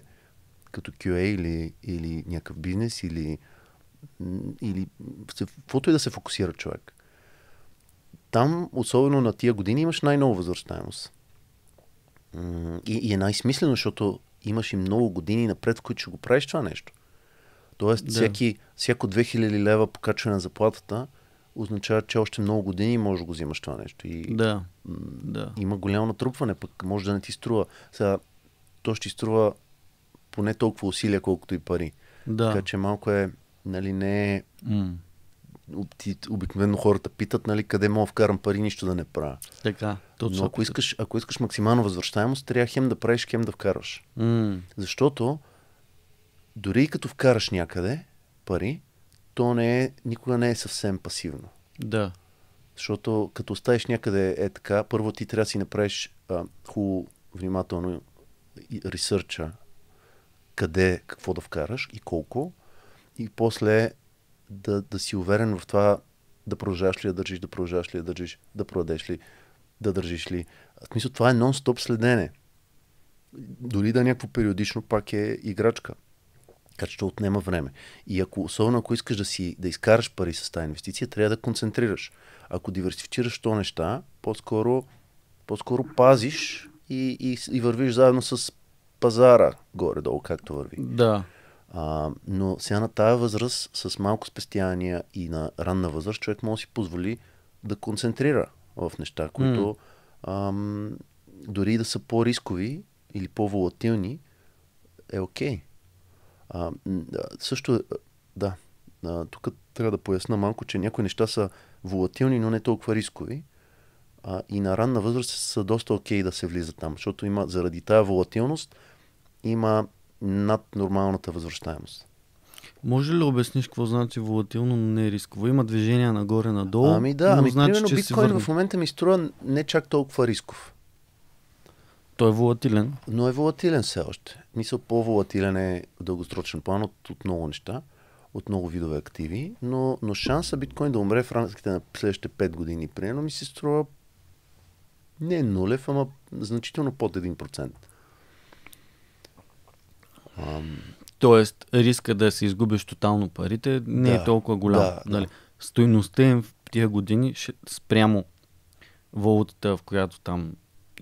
като QA или, или някакъв бизнес, или, или фото и да се фокусира човек. Там, особено на тия години, имаш най ново възвръщаемост. И, и е най-смислено, защото имаш и много години напред, в които ще го правиш това нещо. Тоест, да. всяки, всяко 2000 лева покачване на заплатата означава, че още много години можеш да го взимаш това нещо. И да. да. Има голямо натрупване, пък може да не ти струва. Сега, то ще ти струва поне толкова усилия, колкото и пари. Да. Така че малко е, нали, не е... Mm обикновено хората питат, нали, къде мога вкарам пари, нищо да не правя. Така. Но ако искаш, ако искаш максимална възвръщаемост, трябва хем да правиш, хем да вкарваш. Mm. Защото дори и като вкараш някъде пари, то не е, никога не е съвсем пасивно. Да. Защото като оставиш някъде е така, първо ти трябва да си направиш а, хубаво, внимателно ресърча къде, какво да вкараш и колко. И после да, да си уверен в това да продължаваш ли да държиш, да продължаваш ли да държиш, да продадеш ли, да държиш ли. В смисъл, това е нон-стоп следене. Дори да е някакво периодично, пак е играчка. Така че отнема време. И ако, особено ако искаш да, си, да изкараш пари с тази инвестиция, трябва да концентрираш. Ако диверсифицираш то неща, по-скоро, по-скоро пазиш и, и, и вървиш заедно с пазара, горе-долу, както върви. Да. А, но сега на тая възраст, с малко спестявания и на ранна възраст, човек може да си позволи да концентрира в неща, които mm. ам, дори да са по-рискови или по-волатилни, е окей. Okay. също, да, а, тук трябва да поясна малко, че някои неща са волатилни, но не толкова рискови. А, и на ранна възраст са доста окей okay да се влиза там, защото има, заради тая волатилност има над нормалната възвръщаемост. Може ли обясниш какво значи волатилно, но не рисково? Има движение нагоре-надолу. Ами да, ами значи, примерно биткоин в момента ми струва не чак толкова рисков. Той е волатилен. Но е волатилен все още. Мисъл, по-волатилен е в дългосрочен план от, от много неща, от много видове активи, но, но шанса биткоин да умре в рамките на следващите 5 години, примерно, ми се струва не нулев, ама значително под 1%. Тоест, риска да си изгубиш тотално парите не е да, е толкова голям. Да, нали? да. Стойността им в тия години ще, спрямо валутата, в която там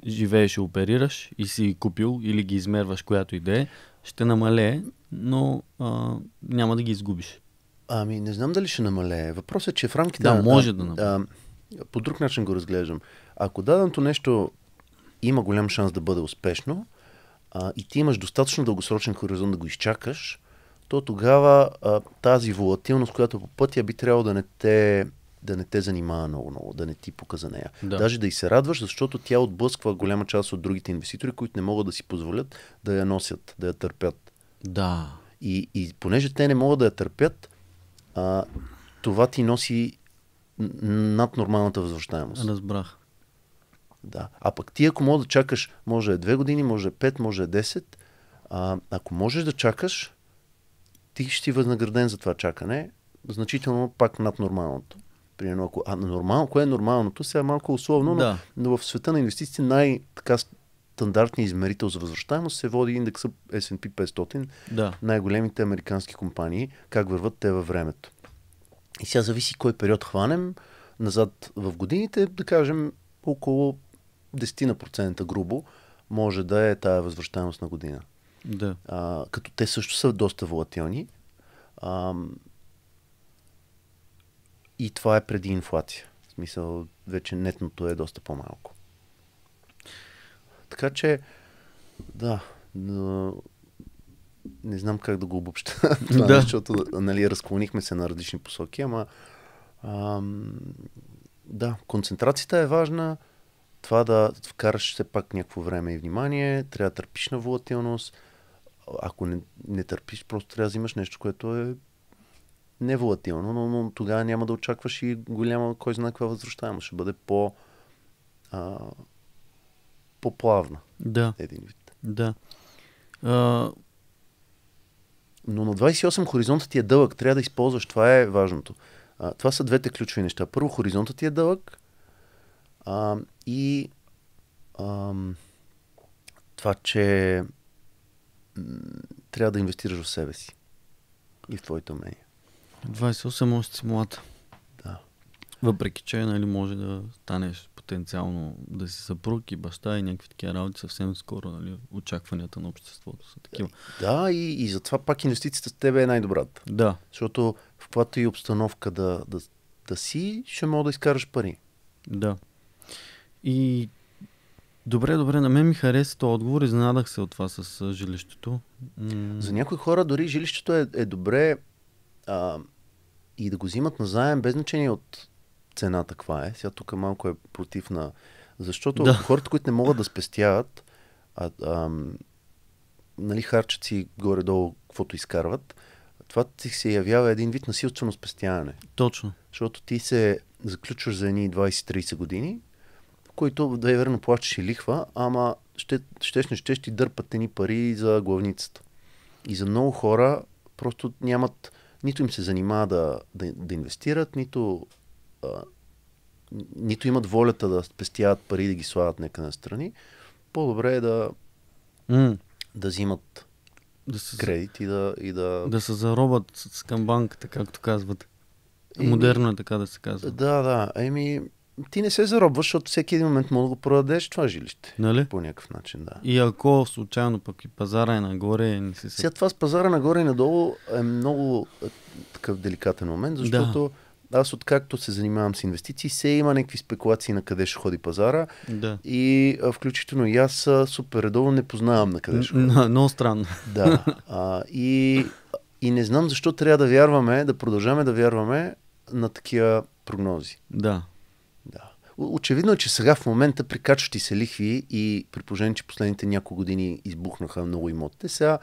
живееш и оперираш и си купил или ги измерваш, която и да е, ще намалее, но а, няма да ги изгубиш. Ами, не знам дали ще намалее. Въпросът е, че в рамките да, на... може да намалее. По друг начин го разглеждам. Ако даденото нещо има голям шанс да бъде успешно, а, и ти имаш достатъчно дългосрочен хоризонт да го изчакаш, то тогава а, тази волатилност, която е по пътя би трябвало да не те да не те занимава много, много, да не ти пука за нея. Да. Даже да и се радваш, защото тя отблъсква голяма част от другите инвеститори, които не могат да си позволят да я носят, да я търпят. Да. И, и понеже те не могат да я търпят, а, това ти носи над нормалната възвръщаемост. Разбрах. Да. А пък ти, ако мога да чакаш, може е две години, може е 5, може е 10, а, ако можеш да чакаш, ти ще си възнаграден за това чакане, значително пак над нормалното. Примерно, ако, а нормално, кое е нормалното, сега е малко условно, да. но, но в света на инвестициите най-така стандартният измерител за възвръщаемост се води индекса S&P 500, да. най-големите американски компании, как върват те във времето. И сега зависи кой период хванем, назад в годините, да кажем около 10% грубо може да е тая възвръщаемост на година. Да. А, като те също са доста волатилни. А, и това е преди инфлация. В смисъл, вече нетното е доста по-малко. Така че, да, да не знам как да го обобща, това, да. защото нали, разклонихме се на различни посоки, ама А, да, концентрацията е важна, това да вкараш все пак някакво време и внимание, трябва да търпиш на волатилност. Ако не, не търпиш, просто трябва да взимаш нещо, което е неволатилно, но, но тогава няма да очакваш и голяма, кой знае каква възвръщаемост. Ще бъде по, а, по-плавна. Да. Един вид. Да. А... Но на 28 хоризонтът ти е дълъг. Трябва да използваш. Това е важното. А, това са двете ключови неща. Първо, хоризонтът ти е дълъг а, и а, това, че трябва да инвестираш в себе си и в твоето умения. 28 още си млад. Да. Въпреки, че нали, може да станеш потенциално да си съпруг и баща и някакви такива работи съвсем скоро, нали, очакванията на обществото са такива. Да, и, и затова пак инвестицията с тебе е най-добрата. Да. Защото в каквато и обстановка да, да, да си, ще мога да изкараш пари. Да. И Добре, добре, на мен ми хареса този отговор, изненадах се от това с жилището. За някои хора дори жилището е, е добре а, и да го взимат на заем, без значение от цената каква е. Сега тук малко е против на... Защото да. хората, които не могат да спестяват, а, а, нали, харчат си горе-долу каквото изкарват, това ти се явява един вид насилствено спестяване. Точно. Защото ти се заключваш за едни 20-30 години, които да е верно плащаш и лихва, ама ще, ще, ще, ще ти дърпат ни пари за главницата. И за много хора просто нямат, нито им се занимава да, да, да инвестират, нито, а, нито имат волята да спестяват пари и да ги слагат нека на страни. По-добре е да, mm. да взимат да се, кредит и да, и да... Да се заробят с, към банката, както казват. Модерно е така да се казва. Да, да. Еми, ти не се заробваш, защото всеки един момент мога да го продадеш това жилище. Нали? По някакъв начин, да. И ако случайно пък и пазара е нагоре и не си... Сега това с пазара нагоре и надолу е много е, такъв деликатен момент, защото да. аз откакто се занимавам с инвестиции, се има някакви спекулации на къде ще ходи пазара. Да. И включително и аз супер редовно не познавам на къде ще ходи. Много странно. Да. А, и, и не знам защо трябва да вярваме, да продължаваме да вярваме на такива прогнози. Да. Очевидно е, че сега в момента прикачват се лихви и при положение, че последните няколко години избухнаха много имотите, сега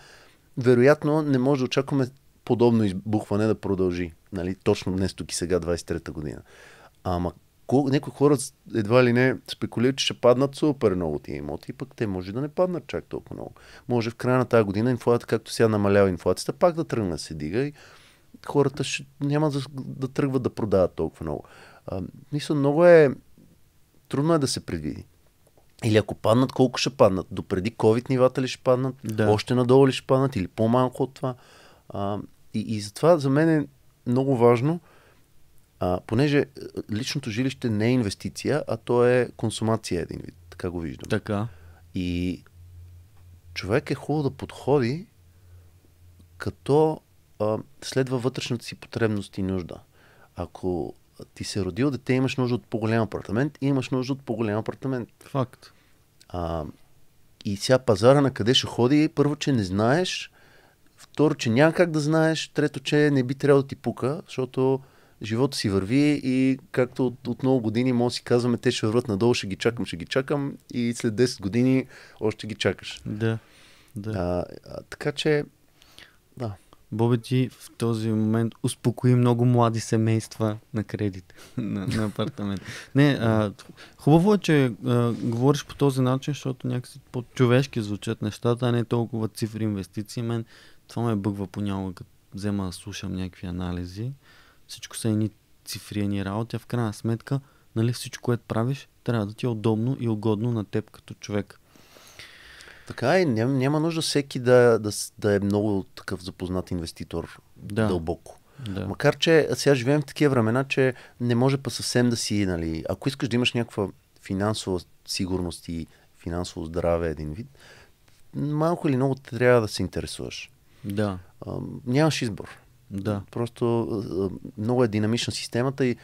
вероятно не може да очакваме подобно избухване да продължи. Нали? Точно днес, тук и сега, 23-та година. Ама някои хора едва ли не спекулират, че ще паднат супер много тия имоти, пък те може да не паднат чак толкова много. Може в края на тази година инфлацията, както сега намалява инфлацията, пак да тръгне да се дига и хората ще, няма да, да тръгват да продават толкова много. А, мисля, много е трудно е да се предвиди. Или ако паднат, колко ще паднат? Допреди COVID нивата ли ще паднат? Да. Още надолу ли ще паднат? Или по-малко от това? А, и, и затова за мен е много важно, а, понеже е, личното жилище не е инвестиция, а то е консумация един вид. Така го виждам. Така. И човек е хубаво да подходи като а, следва вътрешната си потребност и нужда. Ако ти се родил дете, имаш нужда от по-голям апартамент и имаш нужда от по-голям апартамент. Факт. А, и сега пазара на къде ще ходи, първо, че не знаеш, второ, че няма как да знаеш, трето, че не би трябвало да ти пука, защото живота си върви и както от, от много години може си казваме, те ще върват надолу, ще ги чакам, ще ги чакам и след 10 години още ги чакаш. Да. да. А, а, така че, да ти в този момент успокои много млади семейства на кредит, на, на апартамент. Не, а, хубаво е, че а, говориш по този начин, защото някакси по-човешки звучат нещата, а не толкова цифри инвестиции. Мен това ме бъгва понякога, като взема да слушам някакви анализи. Всичко са едни цифри, едни работи, а в крайна сметка, нали, всичко, което правиш, трябва да ти е удобно и угодно на теб като човек. Така е, няма, няма нужда всеки да, да, да е много такъв запознат инвеститор да. дълбоко. Да. Макар, че сега живеем в такива времена, че не може па съвсем да си, нали, ако искаш да имаш някаква финансова сигурност и финансово здраве един вид, малко или много трябва да се интересуваш. Да. А, нямаш избор. Да. Просто а, много е динамична системата и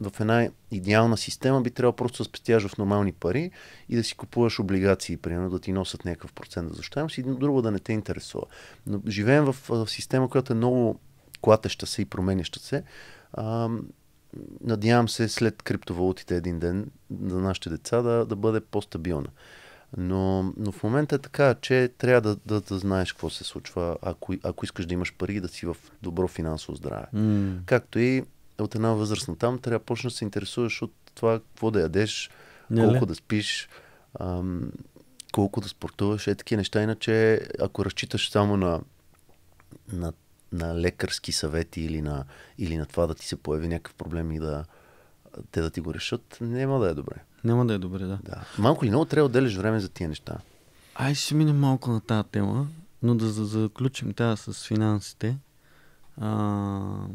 в една идеална система би трябвало просто да спестяваш в нормални пари и да си купуваш облигации, примерно да ти носят някакъв процент да защитаемост и друго да не те интересува. Но живеем в, в система, която е много клатеща се и променяща се. А, надявам се след криптовалутите един ден за нашите деца да, да бъде по-стабилна. Но, но в момента е така, че трябва да, да, да знаеш какво се случва, ако, ако искаш да имаш пари и да си в добро финансово здраве. Mm. Както и от една възраст на там трябва да почнеш да се интересуваш от това какво да ядеш, Не, колко ли? да спиш, ам, колко да спортуваш, е такива неща. Иначе, ако разчиташ само на, на, на лекарски съвети или на, или на това да ти се появи някакъв проблем и да те да ти го решат, няма да е добре. Няма да е добре, да. да. Малко ли много трябва да отделиш време за тия неща? Ай, ще минем малко на тази тема, но да заключим тази с финансите. А,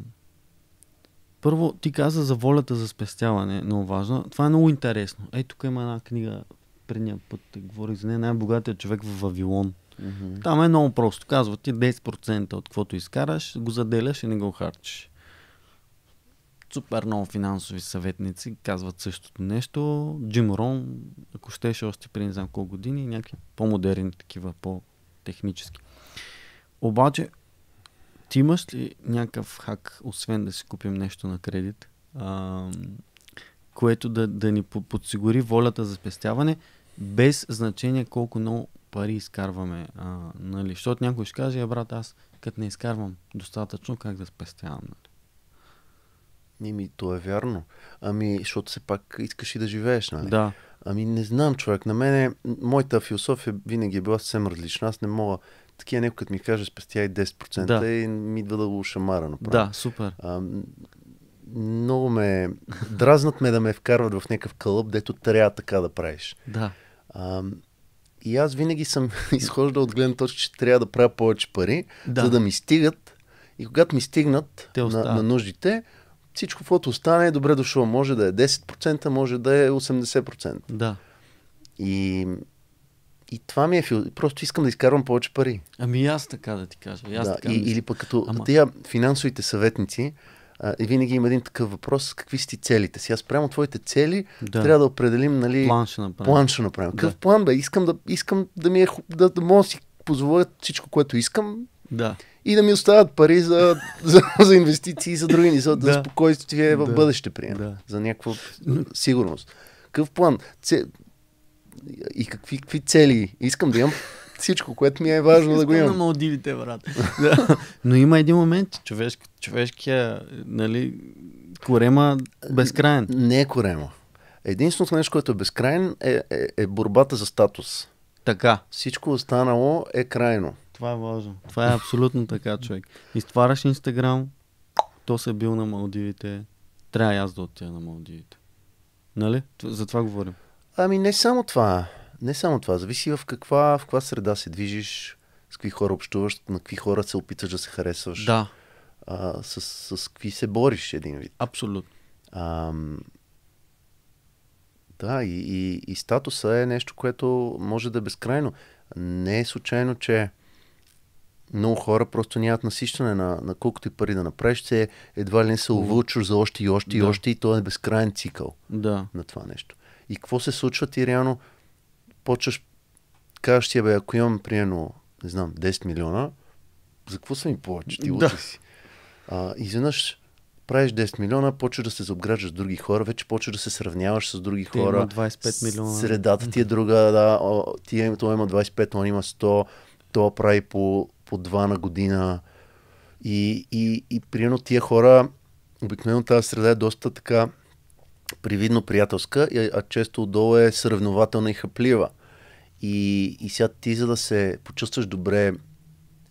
първо, ти каза за волята за спестяване, много важно. Това е много интересно. Ей, тук има една книга, предния път говорих за нея, най богатия човек в Вавилон. Mm-hmm. Там е много просто. Казва ти 10% от каквото изкараш, го заделяш и не го харчиш. Супер много финансови съветници казват същото нещо. Джим Рон, ако щеше още при не знам колко години, някакви по-модерни такива, по-технически. Обаче, ти имаш ли някакъв хак, освен да си купим нещо на кредит, а, което да, да ни подсигури волята за спестяване, без значение колко много пари изкарваме. А, нали? Защото някой ще каже, «Е, брат, аз като не изкарвам достатъчно, как да спестявам? Нали? Еми, то е вярно. Ами, защото се пак искаш и да живееш, нали? Да. Ами, не знам, човек. На мен моята философия винаги е била съвсем различна. Аз не мога такива някой като ми каже спестя и 10% да. и ми идва да го шамара направо. Да, супер. А, много ме... Дразнат ме да ме вкарват в някакъв кълъп, дето трябва така да правиш. Да. А, и аз винаги съм изхождал от гледна точка, че трябва да правя повече пари, да. за да ми стигат. И когато ми стигнат на, на нуждите, всичко, което остане, е добре дошло. Може да е 10%, може да е 80%. Да. И и това ми е фил. Просто искам да изкарвам повече пари. Ами аз така да ти кажа. Аз да, така и, или пък като Ама... тия финансовите съветници, а, и винаги има един такъв въпрос, какви си ти целите си. Аз прямо твоите цели да. трябва да определим, нали... План ще направим. План ще направим. Да. Какъв план, бе? Искам да, искам да ми е, да, да мога да си позволя всичко, което искам. Да. И да ми оставят пари за, за, за инвестиции и за други за да. за спокойствие в да. бъдеще, приема. Да. За някаква сигурност. Какъв план? Це, и какви, какви цели. Искам да имам всичко, което ми е важно да го имам. на Малдивите, брат. Но има един момент, човешки, човешкия, нали, корема безкрайен. Не е корема. Единственото нещо, което е безкрайен, е, е, е борбата за статус. Така. Всичко останало е крайно. Това е важно. Това е абсолютно така, човек. Изтваряш Инстаграм, то се бил на Малдивите. Трябва аз да отида на Малдивите. Нали? За това говорим. Ами не само това. Не само това. Зависи в каква, в каква среда се движиш, с какви хора общуваш, на какви хора се опиташ да се харесваш. Да. А, с, с, с какви се бориш един вид. Абсолютно. А, да, и, и, и статуса е нещо, което може да е безкрайно. Не е случайно, че много хора просто нямат насищане на, на колкото и пари да направиш, се едва ли не се увълчваш за още и още да. и още и то е безкрайен цикъл да. на това нещо. И какво се случва ти реално почваш, казваш ти, бе, ако имам приемно, не знам, 10 милиона, за какво са ми повече? Ти да. си. А, изведнъж правиш 10 милиона, почваш да се заобграждаш с други хора, вече почваш да се сравняваш с други ти хора. 25 милиона. Средата ти е друга, да, о, ти е, той има 25, он има 100, то прави по, по 2 на година. И, и, и приемно тия хора, обикновено тази среда е доста така привидно приятелска, а често отдолу е съревнователна и хъплива. И, и сега ти, за да се почувстваш добре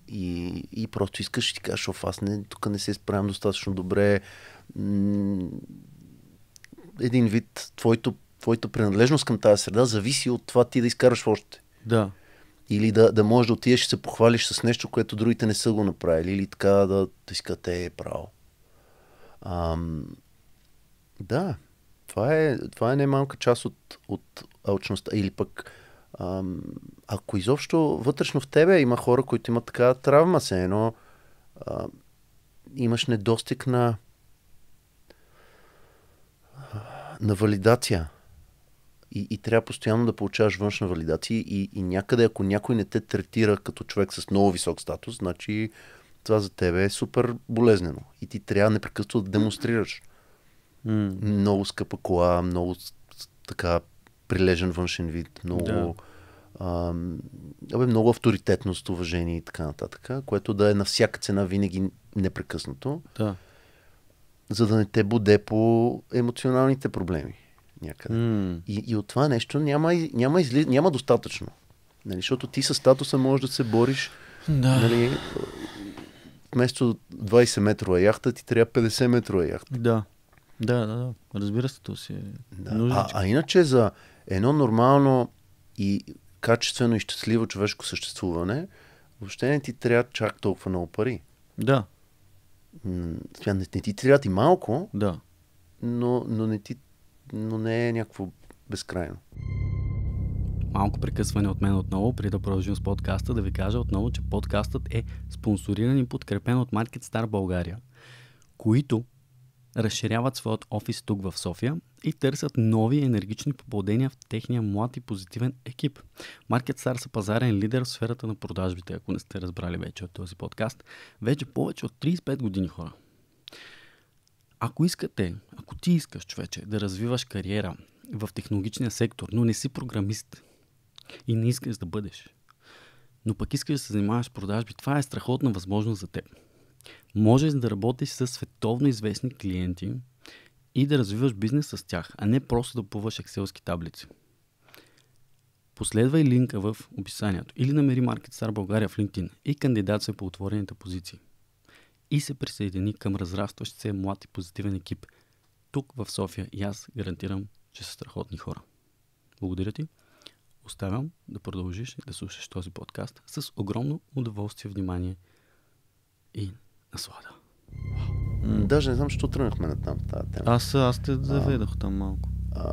и, и просто искаш и ти кажеш, оф, аз не, тук не се справям достатъчно добре. Един вид, твоето, твоята принадлежност към тази среда зависи от това ти да изкараш още. Да. Или да, да можеш да отидеш и се похвалиш с нещо, което другите не са го направили. Или така да, да искате е право. Ам, да, това е, това е немалка част от, от алчността. Или пък, ам, ако изобщо вътрешно в тебе има хора, които имат такава травма, се едно имаш недостиг на, на валидация. И, и трябва постоянно да получаваш външна валидация. И, и някъде, ако някой не те третира като човек с много висок статус, значи това за тебе е супер болезнено. И ти трябва непрекъснато да демонстрираш. Mm. Много скъпа кола, много така прилежен външен вид, много, да. а, много авторитетност, уважение и така нататък, което да е на всяка цена винаги непрекъснато, да. за да не те буде по емоционалните проблеми някъде. Mm. И, и от това нещо няма, няма, изли, няма достатъчно. Нали, защото ти с статуса можеш да се бориш. Да. Нали, вместо 20 метрова яхта ти трябва 50 метрова яхта. Да. Да, да, да. Разбира се, то си е да. а, а иначе за едно нормално и качествено и щастливо човешко съществуване, въобще не ти трябва чак толкова много пари. Да. Не, не ти трябва и малко, да. но, но, не ти, но не е някакво безкрайно. Малко прекъсване от мен отново, преди да продължим с подкаста, да ви кажа отново, че подкастът е спонсориран и подкрепен от Market Star България, които разширяват своят офис тук в София и търсят нови енергични попълдения в техния млад и позитивен екип. Market Star са пазарен лидер в сферата на продажбите, ако не сте разбрали вече от този подкаст. Вече повече от 35 години хора. Ако искате, ако ти искаш, човече, да развиваш кариера в технологичния сектор, но не си програмист и не искаш да бъдеш, но пък искаш да се занимаваш с продажби, това е страхотна възможност за теб. Може да работиш с световно известни клиенти и да развиваш бизнес с тях, а не просто да плуваш екселски таблици. Последвай линка в описанието или намери MarketStar България в LinkedIn и кандидатствай по отворените позиции. И се присъедини към разрастващ се млад и позитивен екип тук в София и аз гарантирам, че са страхотни хора. Благодаря ти. Оставям да продължиш да слушаш този подкаст с огромно удоволствие, внимание и наслада. Даже не знам, защо тръгнахме на там тази тема. Аз, аз те заведох а, там малко. А,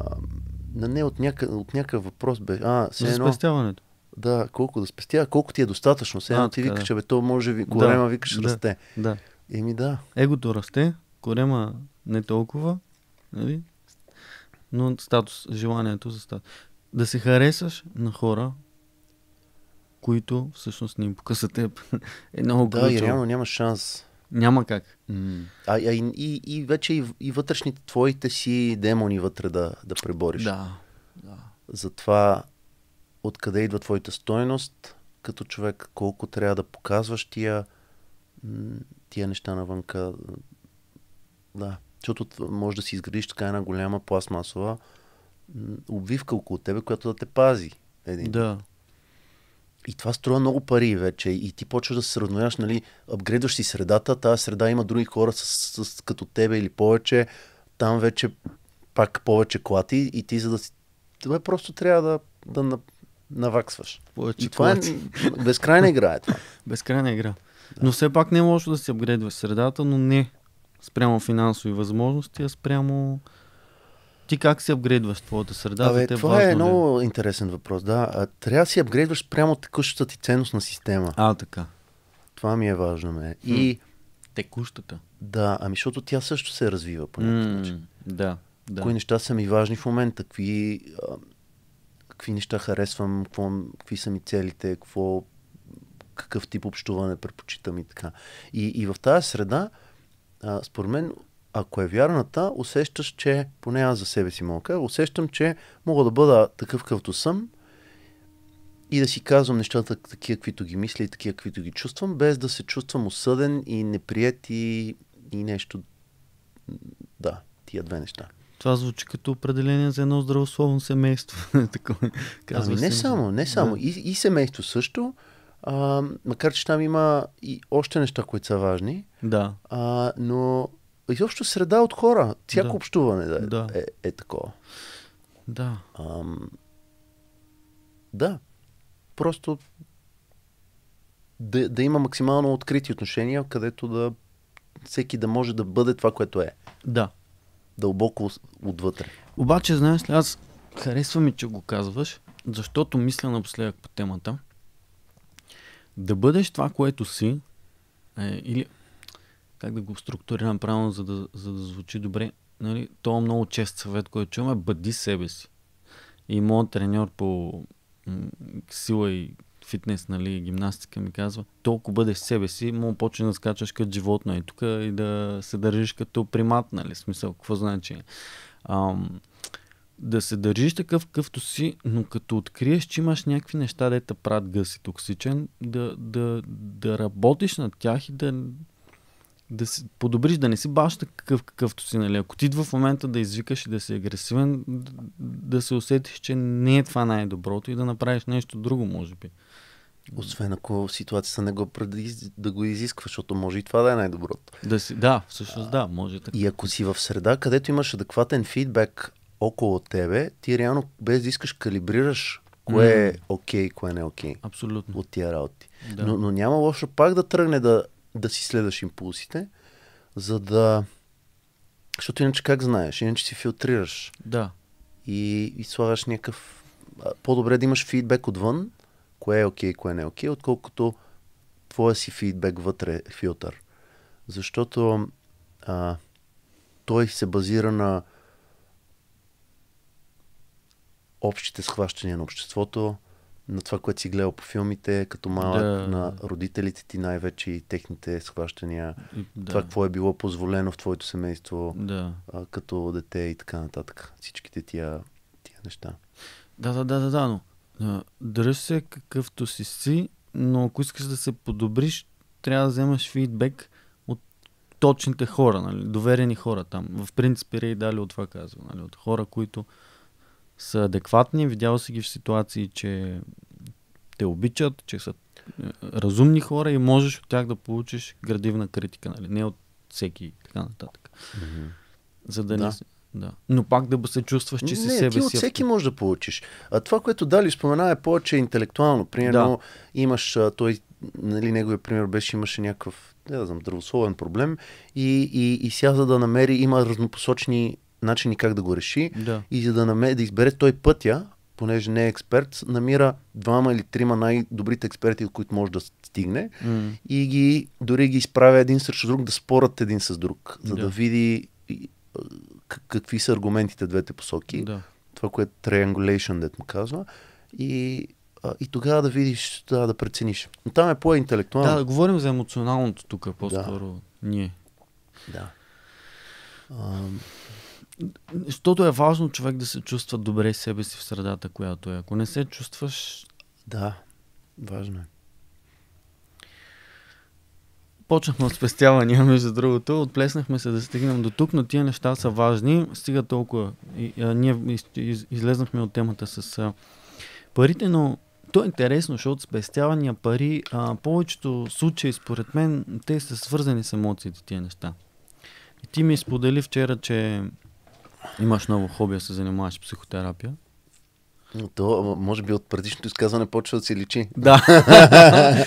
на не от, няка, от някакъв въпрос бе. А, За едно, спестяването. Да, колко да спестя, колко ти е достатъчно. Сега ти викаш, да. бе, то може, ви, корема да, викаш, да, расте. Да. Еми да. Егото расте, корема не толкова, нали? но статус, желанието за статус. Да се харесаш на хора, които всъщност не им показват теб. е много Да, и реално няма шанс. Няма как. А, а и, и, и вече и, и вътрешните твоите си демони вътре да, да пребориш. Да. да. Затова откъде идва твоята стойност като човек, колко трябва да показваш тия, тия неща навънка. Да. Защото може да си изградиш така една голяма пластмасова обвивка около тебе, която да те пази. Един. Да. И това струва много пари вече. И ти почваш да се сравняваш, нали, апгрейдваш си средата, тази среда има други хора с, с, с, като тебе или повече. Там вече пак повече клати и ти за да си... Това е просто трябва да, да на, наваксваш. Повече и това е клати. е безкрайна игра. Е това. Безкрайна игра. Да. Но все пак не е лошо да си апгрейдваш средата, но не спрямо финансови възможности, а спрямо ти как се апгрейдваш твоята среда? Абе, това е, е много интересен въпрос. Да. А, трябва да си апгрейдваш прямо текущата ти ценностна система. А, така. Това ми е важно. Ме. И... Текущата. Да, ами защото тя също се развива по някакъв начин. Да, да. Кои неща са ми важни в момента? Какви, а, какви неща харесвам? Какво, какви са ми целите? Какво, какъв тип общуване предпочитам и така. И, и в тази среда, а, според мен, ако е вярната, усещаш, че, поне аз за себе си мога, усещам, че мога да бъда такъв какъвто съм и да си казвам нещата такива, каквито ги мисля и такива, каквито ги чувствам, без да се чувствам осъден и неприят и, и нещо. Да, тия две неща. Това звучи като определение за едно здравословно семейство. ами не само, не само. Да. И, и семейство също. А, макар, че там има и още неща, които са важни. Да. А, но изобщо среда от хора. Всяко да. общуване да, е, да. Е, е такова. Да. Ам, да. Просто да, да има максимално открити отношения, където да всеки да може да бъде това, което е. Да. Дълбоко отвътре. Обаче, знаеш ли, аз харесва ми, че го казваш, защото мисля напоследък по темата. Да бъдеш това, което си, е, или как да го структурирам правилно, за да, за да звучи добре, нали, то е много чест съвет, който чувам е бъди себе си. И моят треньор по сила и фитнес, нали, гимнастика ми казва, толкова бъдеш себе си, му почне да скачаш като животно и тук и да се държиш като примат, нали, смисъл, какво значи? Е? Ам, да се държиш такъв къвто си, но като откриеш, че имаш някакви неща, да те правят гъси, токсичен, да, да, да работиш над тях и да да си подобриш, да не си баш такъв какъвто си, нали? Ако ти идва в момента да извикаш и да си агресивен, да се усетиш, че не е това най-доброто и да направиш нещо друго, може би. Освен ако ситуацията не го предиз... да го изисква, защото може и това да е най-доброто. Да, си, да всъщност да, може така. И ако си в среда, където имаш адекватен фидбек около тебе, ти реално без да искаш калибрираш кое mm. е окей, okay, кое не е окей. Okay Абсолютно. От тия работи. Да. Но, но няма лошо пак да тръгне да да си следваш импулсите, за да... Защото иначе как знаеш? Иначе си филтрираш. Да. И, и слагаш някакъв... По-добре да имаш фидбек отвън, кое е окей, okay, кое не е окей, okay, отколкото твоя си фидбек вътре е филтър. Защото а, той се базира на общите схващания на обществото, на това, което си гледал по филмите, като малък, да. на родителите ти най-вече и техните схващания, да. това какво е било позволено в твоето семейство, да. а, като дете и така нататък. Всичките тия, тия неща. Да, да, да, да, да, но да, дръж се какъвто си си, но ако искаш да се подобриш, трябва да вземаш фидбек от точните хора, нали? доверени хора там. В принцип, Рей Дали от това казва, нали? от хора, които са адекватни, видял си ги в ситуации, че те обичат, че са е, разумни хора и можеш от тях да получиш градивна критика, нали? не от всеки и така нататък. Mm-hmm. За да, да. не да. Но пак да се чувстваш, че не, си не, себе ти от всеки можеш да получиш. А това, което Дали спомена е повече интелектуално. Примерно да. имаш, той, нали, неговия пример беше, имаше някакъв, не да знам, здравословен проблем и, и, и сега за да намери, има разнопосочни начини как да го реши да. и за да, наме, да избере той пътя, понеже не е експерт, намира двама или трима най-добрите експерти, от които може да стигне mm. и ги, дори ги изправя един срещу друг да спорят един с друг, за да, да види какви са аргументите двете посоки. Да. Това, което е triangulation, дет му казва. И, а, и тогава да видиш, да, да прецениш. Но там е по-интелектуално. Да, да говорим за емоционалното тук, по-скоро да. ние. Да защото е важно човек да се чувства добре себе си в средата, която е. Ако не се чувстваш... Да, важно е. Почнахме от спестявания, между другото. Отплеснахме се да стигнем до тук, но тия неща са важни. Стига толкова. И, а, ние из, из, излезнахме от темата с а, парите, но то е интересно, защото спестявания пари, а, повечето случаи, според мен, те са свързани с емоциите, тия неща. И ти ми сподели вчера, че Имаш ново хоби се занимаваш психотерапия? То, може би от предишното изказване почва да се личи. Да.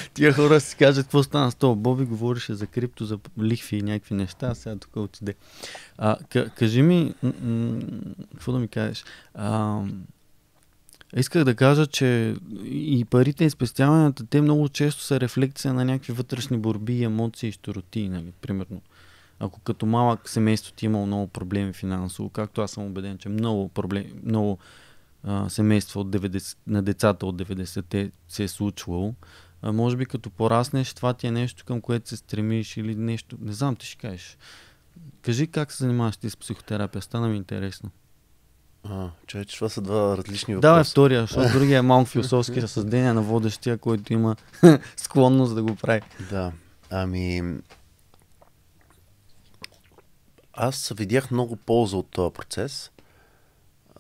Тия хора си кажат, какво стана с това? Боби говореше за крипто, за лихви и някакви неща, а сега тук отиде. А, к- кажи ми, м- м- какво да ми кажеш? А, исках да кажа, че и парите и спестяванията, те много често са рефлекция на някакви вътрешни борби, емоции и щуроти, нали, примерно ако като малък семейство ти е имал много проблеми финансово, както аз съм убеден, че много, проблем, много а, семейство от 90, на децата от 90-те се е случвало, а, може би като пораснеш, това ти е нещо към което се стремиш или нещо, не знам, ти ще кажеш. Кажи как се занимаваш ти с психотерапия, стана ми интересно. А, човече, това са два различни въпроса. Да, е втория, защото другия е малко философски разсъждения на водещия, който има склонност да го прави. Да, ами аз видях много полза от този процес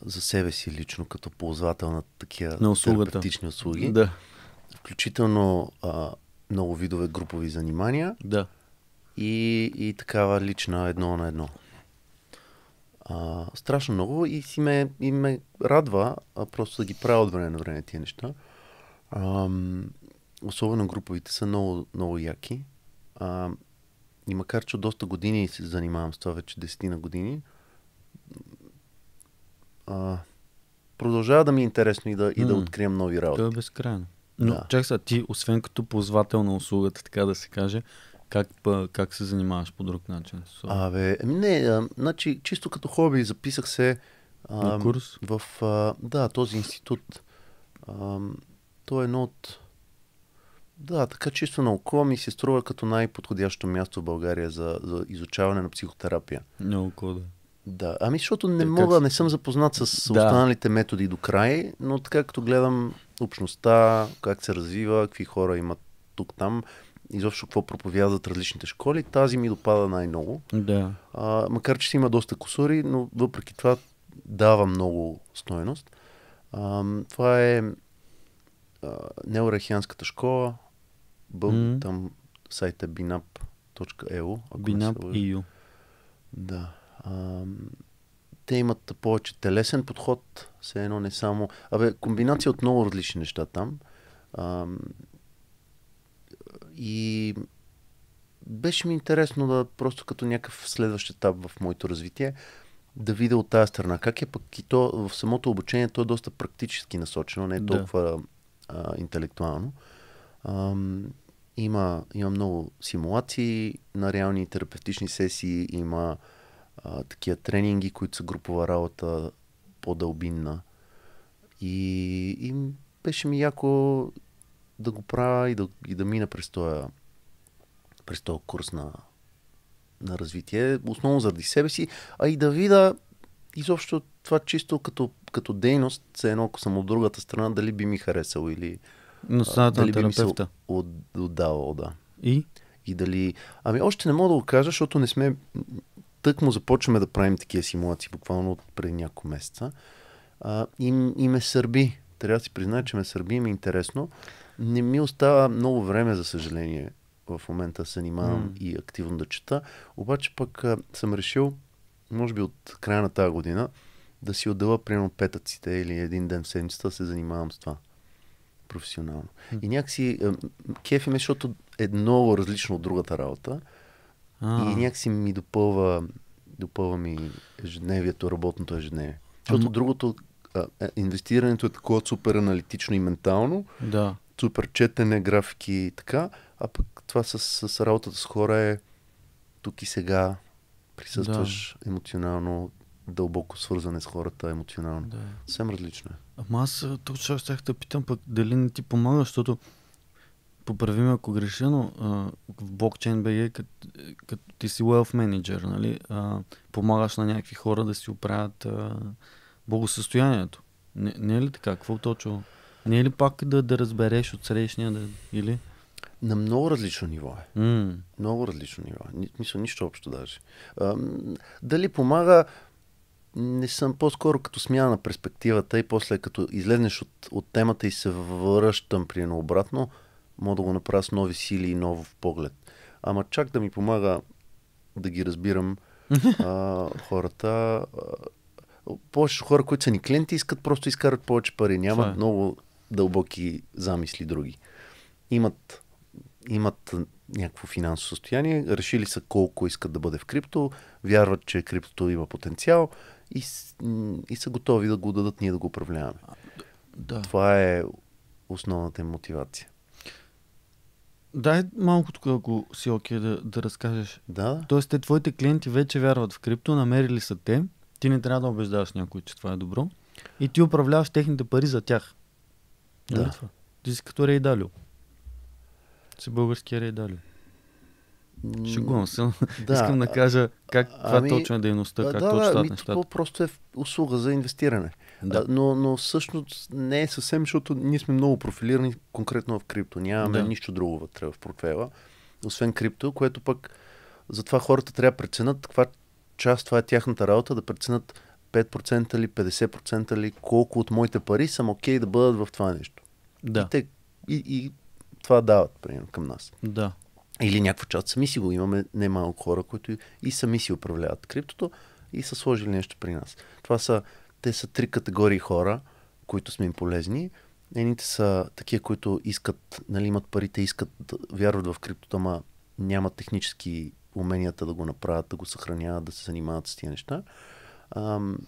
за себе си лично, като ползвател на такива на терапевтични услуги. Да. Включително а, много видове групови занимания. Да. И, и такава лична едно на едно. А, страшно много и си ме, и ме радва а, просто да ги правя от време на време тия неща. А, особено груповите са много, много яки. А, и макар, че доста години се занимавам с това, вече десетина години, а, продължава да ми е интересно и да, и да открием нови работи. Това е безкрайно. Но да. чак са, ти, освен като ползвател на услугата, така да се каже, как, как се занимаваш по друг начин? Абе, ами не, а, значи чисто като хоби записах се а, на курс? в а, да, този институт. А, той е едно от да, така чисто на око ми се струва като най-подходящо място в България за, за изучаване на психотерапия. На око, да. Да, ами защото не мога, как... не съм запознат с останалите методи до край, но така като гледам общността, как се развива, какви хора имат тук-там, изобщо какво проповядват различните школи, тази ми допада най-много. Да. А, макар, че си има доста косури, но въпреки това дава много стоеност. А, това е а, неорехианската школа, Бъл, mm. там сайта binap.eu. Binap.eu. Да. А, те имат повече телесен подход, все едно не само... Абе, комбинация от много различни неща там. А, и беше ми интересно да просто като някакъв следващ етап в моето развитие да видя от тази страна. Как е пък и то в самото обучение, то е доста практически насочено, не е толкова да. а, интелектуално. Ам, има, има много симулации на реални терапевтични сесии, има а, такива тренинги, които са групова работа по-дълбинна. И, и беше ми яко да го правя и да, и да мина през този, през този курс на, на развитие, основно заради себе си, а и да видя изобщо това чисто като, като дейност, все едно ако съм от другата страна, дали би ми харесало или, на страната на терапевта. отдавал, да. И? И дали... Ами още не мога да го кажа, защото не сме... Тък му започваме да правим такива симулации, буквално от преди няколко месеца. А, и, и ме сърби. Трябва да си призная, че ме сърби и ми е интересно. Не ми остава много време, за съжаление, в момента се занимавам mm. и активно да чета. Обаче пък а, съм решил, може би от края на тази година, да си отдела примерно петъците или един ден в седмицата се занимавам с това професионално. И някакси е, кефи ме, защото е много различно от другата работа. А-а. И някакси ми допълва, допълва ми ежедневието, работното ежедневие. Защото а другото, а, е, инвестирането е такова супер аналитично и ментално. Да. Супер четене, графики и така. А пък това с, с работата с хора е тук и сега. Присъстваш да. емоционално, дълбоко свързане с хората емоционално. Да. Съвсем различно е. Ама аз точно щях да питам пък дали не ти помага, защото поправи ме ако греша, но а, в блокчейн БГ, като, като ти си wealth manager, нали, а, помагаш на някакви хора да си оправят а, благосъстоянието. Не, не е ли така? Какво точно? Не е ли пак да, да разбереш от срещния да, или? На много различно ниво е. Mm. Много различно ниво. Ни, мисля, нищо общо даже. А, дали помага? Не съм по-скоро като смяна на перспективата и после като излезнеш от, от темата и се връщам при едно обратно, мога да го направя с нови сили и нов поглед. Ама чак да ми помага да ги разбирам а, хората. А, повече хора, които са ни клиенти, искат просто изкарат повече пари. Нямат е. много дълбоки замисли други. Имат, имат някакво финансово състояние, решили са колко искат да бъде в крипто, вярват, че криптото има потенциал и, и са готови да го дадат ние да го управляваме. Да. Това е основната им мотивация. Дай малко тук, ако си окей okay, да, да разкажеш. Да. Тоест, те, твоите клиенти вече вярват в крипто, намерили са те, ти не трябва да убеждаваш някой, че това е добро и ти управляваш техните пари за тях. Да. Нали ти си като Рейдалио си българския рейдалио. Шегувам се. Да, Искам да кажа как, каква е ами, точно е дейността, как да, точно да, ами, нещата. Това просто е услуга за инвестиране. Да. но, но всъщност не е съвсем, защото ние сме много профилирани конкретно в крипто. Нямаме да. нищо друго вътре в портфела, освен крипто, което пък затова хората трябва да преценят каква част това е тяхната работа, да преценят 5% ли, 50% ли, колко от моите пари съм окей okay да бъдат в това нещо. Да. И, те, и, и това дават, примерно, към нас. Да. Или някаква част сами си го имаме, немалко хора, които и сами си управляват криптото и са сложили нещо при нас. Това са, те са три категории хора, които сме им полезни. Едните са такива, които искат, нали, имат парите, искат, да вярват в криптото, ама нямат технически уменията да го направят, да го съхраняват, да се занимават с тези неща. Ам,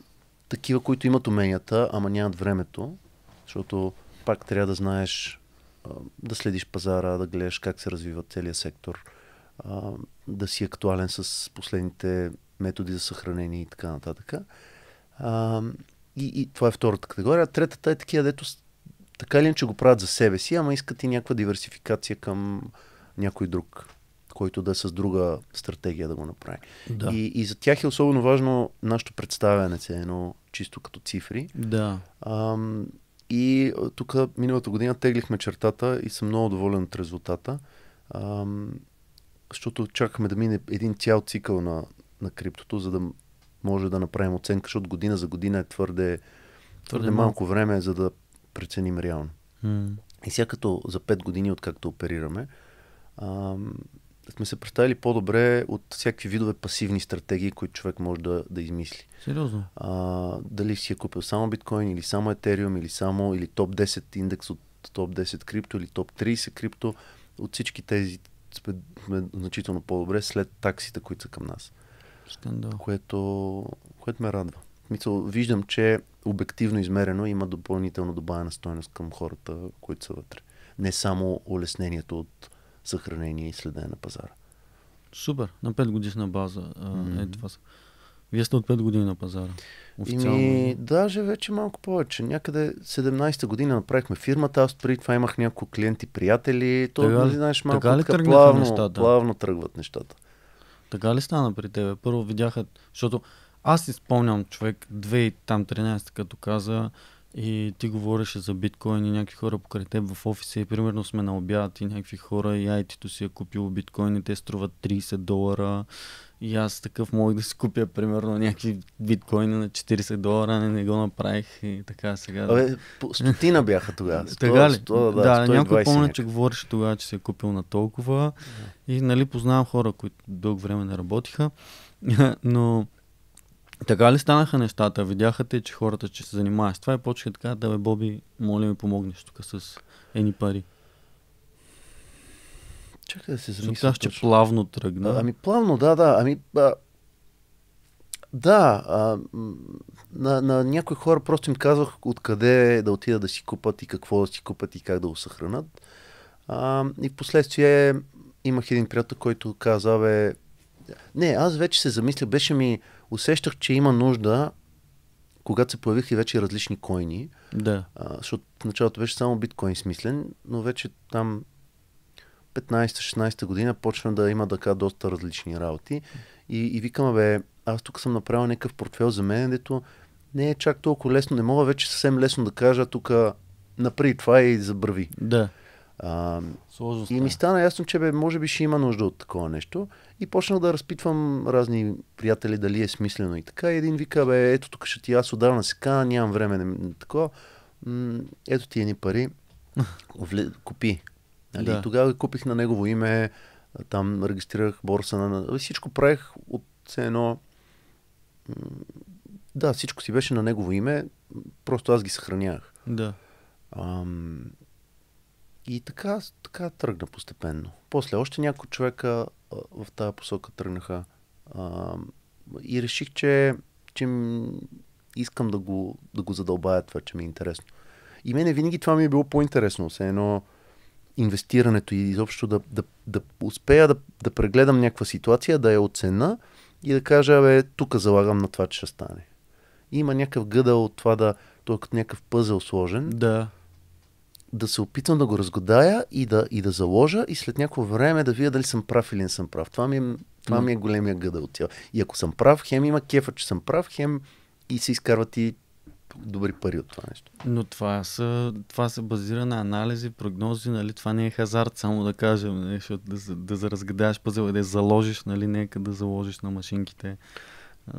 такива, които имат уменията, ама нямат времето, защото пак трябва да знаеш да следиш пазара, да гледаш как се развива целият сектор, да си актуален с последните методи за съхранение и така нататък. И, и това е втората категория. Третата е такива, дето така или че го правят за себе си, ама искат и някаква диверсификация към някой друг, който да е с друга стратегия да го направи. Да. И, и за тях е особено важно нашето представяне, едно чисто като цифри. Да. Ам, и тук миналата година теглихме чертата и съм много доволен от резултата, ам, защото чакахме да мине един цял цикъл на, на криптото, за да може да направим оценка, защото година за година е твърде, твърде, твърде малко време, за да преценим реално. Mm. И сега като за 5 години, откакто оперираме, ам, сме се представили по-добре от всякакви видове пасивни стратегии, които човек може да, да измисли. Сериозно? А, дали си е купил само биткоин, или само етериум, или само или топ 10 индекс от топ 10 крипто, или топ 30 крипто. От всички тези сме, сме значително по-добре след таксите, които са към нас. Скандал. Което, което ме радва. Мисъл, виждам, че обективно измерено има допълнително добавена стоеност към хората, които са вътре. Не само улеснението от съхранение и следене на пазара. Супер. На 5 годишна база mm-hmm. е това. Вие сте от 5 години на пазара. Официално. Ми, нали? даже вече малко повече. Някъде 17-та година направихме фирмата. Аз преди това имах няколко клиенти, приятели. То, така, не нали, знаеш, малко така, ли така плавно, нещата? плавно тръгват нещата. Така ли стана при тебе? Първо видяха, защото аз си спомням човек 2013, като каза, и ти говореше за биткоин и някакви хора покрай теб в офиса и примерно сме на обяд и някакви хора и IT-то си е купило биткоин и те струват 30 долара и аз такъв мога да си купя примерно някакви биткоини на 40 долара, не, не го направих и така сега. Абе, стотина бяха тогава. 100, ли? 100, да, да някой помня, че говореше тогава, че се е купил на толкова Да. и нали познавам хора, които дълго време не работиха, но така ли станаха нещата? Видяха те, че хората че се занимават с това и почнаха така, да бе, Боби, моля ми помогнеш тук с едни пари. Чакай да се замисля. сега, че плавно тръгна. А, ами плавно, да, да. Ами, а, да, а, на, на някои хора просто им казвах откъде да отида да си купат и какво да си купат и как да го съхранат. А, и в последствие имах един приятел, който каза, бе, не, аз вече се замисля, беше ми усещах, че има нужда, когато се появиха и вече различни коини, да. а, защото в началото беше само биткоин смислен, но вече там 15-16 година почна да има така доста различни работи. И, и викам, бе, аз тук съм направил някакъв портфел за мен, дето не е чак толкова лесно, не мога вече съвсем лесно да кажа тук направи това и забрави. Да. Сложността. и ми стана ясно, че бе, може би ще има нужда от такова нещо. И почнах да разпитвам разни приятели дали е смислено и така. И един вика, бе, ето тук ще ти аз отдавна сека, нямам време на такова. ето ти едни пари, Вли... купи. Нали? Да. И тогава купих на негово име, там регистрирах борса на... Всичко правих от все едно... Да, всичко си беше на негово име, просто аз ги съхранявах. Да. Ам... И така, така тръгна постепенно. После още някои човека в тази посока тръгнаха а, и реших, че, че искам да го, да го задълбая това, че ми е интересно. И мене винаги това ми е било по-интересно, все едно инвестирането и изобщо да, да, да успея да, да прегледам някаква ситуация, да я оцена и да кажа, бе, тук залагам на това, че ще стане. И има някакъв гъдъл от това да, той е като някакъв пъзел сложен. Да да се опитам да го разгодая и да, и да заложа и след някакво време да видя дали съм прав или не съм прав. Това ми е, това ми е големия гъдъл тя. И ако съм прав, хем има кефа, че съм прав, хем и се изкарват и добри пари от това нещо. Но това, са, това се базира на анализи, прогнози, нали? Това не е хазарт, само да кажем, нали? да, да, да разгадаеш пазела, да заложиш, нали? Нека да заложиш на машинките.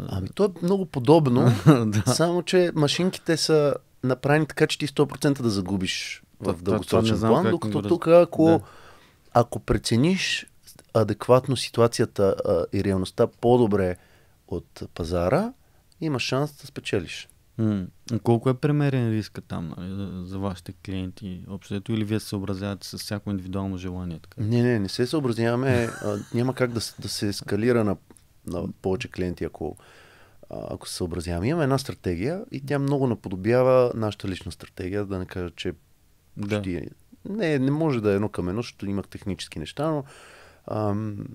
Ами то е много подобно, само че машинките са направени така, че ти 100% да загубиш в, в дългосрочен план, докато тук, ако, да. ако прецениш адекватно ситуацията а, и реалността по-добре от пазара, има шанс да спечелиш. М- колко е премерен риска там нали, за, за вашите клиенти? Общото или вие се съобразявате с всяко индивидуално желание? Така? Не, не, не се съобразяваме. а, няма как да, да се ескалира на, на повече клиенти, ако, ако се съобразяваме. Имаме една стратегия и тя много наподобява нашата лична стратегия, да не кажа, че е почти. Е- не, не може да е едно към едно, защото имах технически неща, но, ам,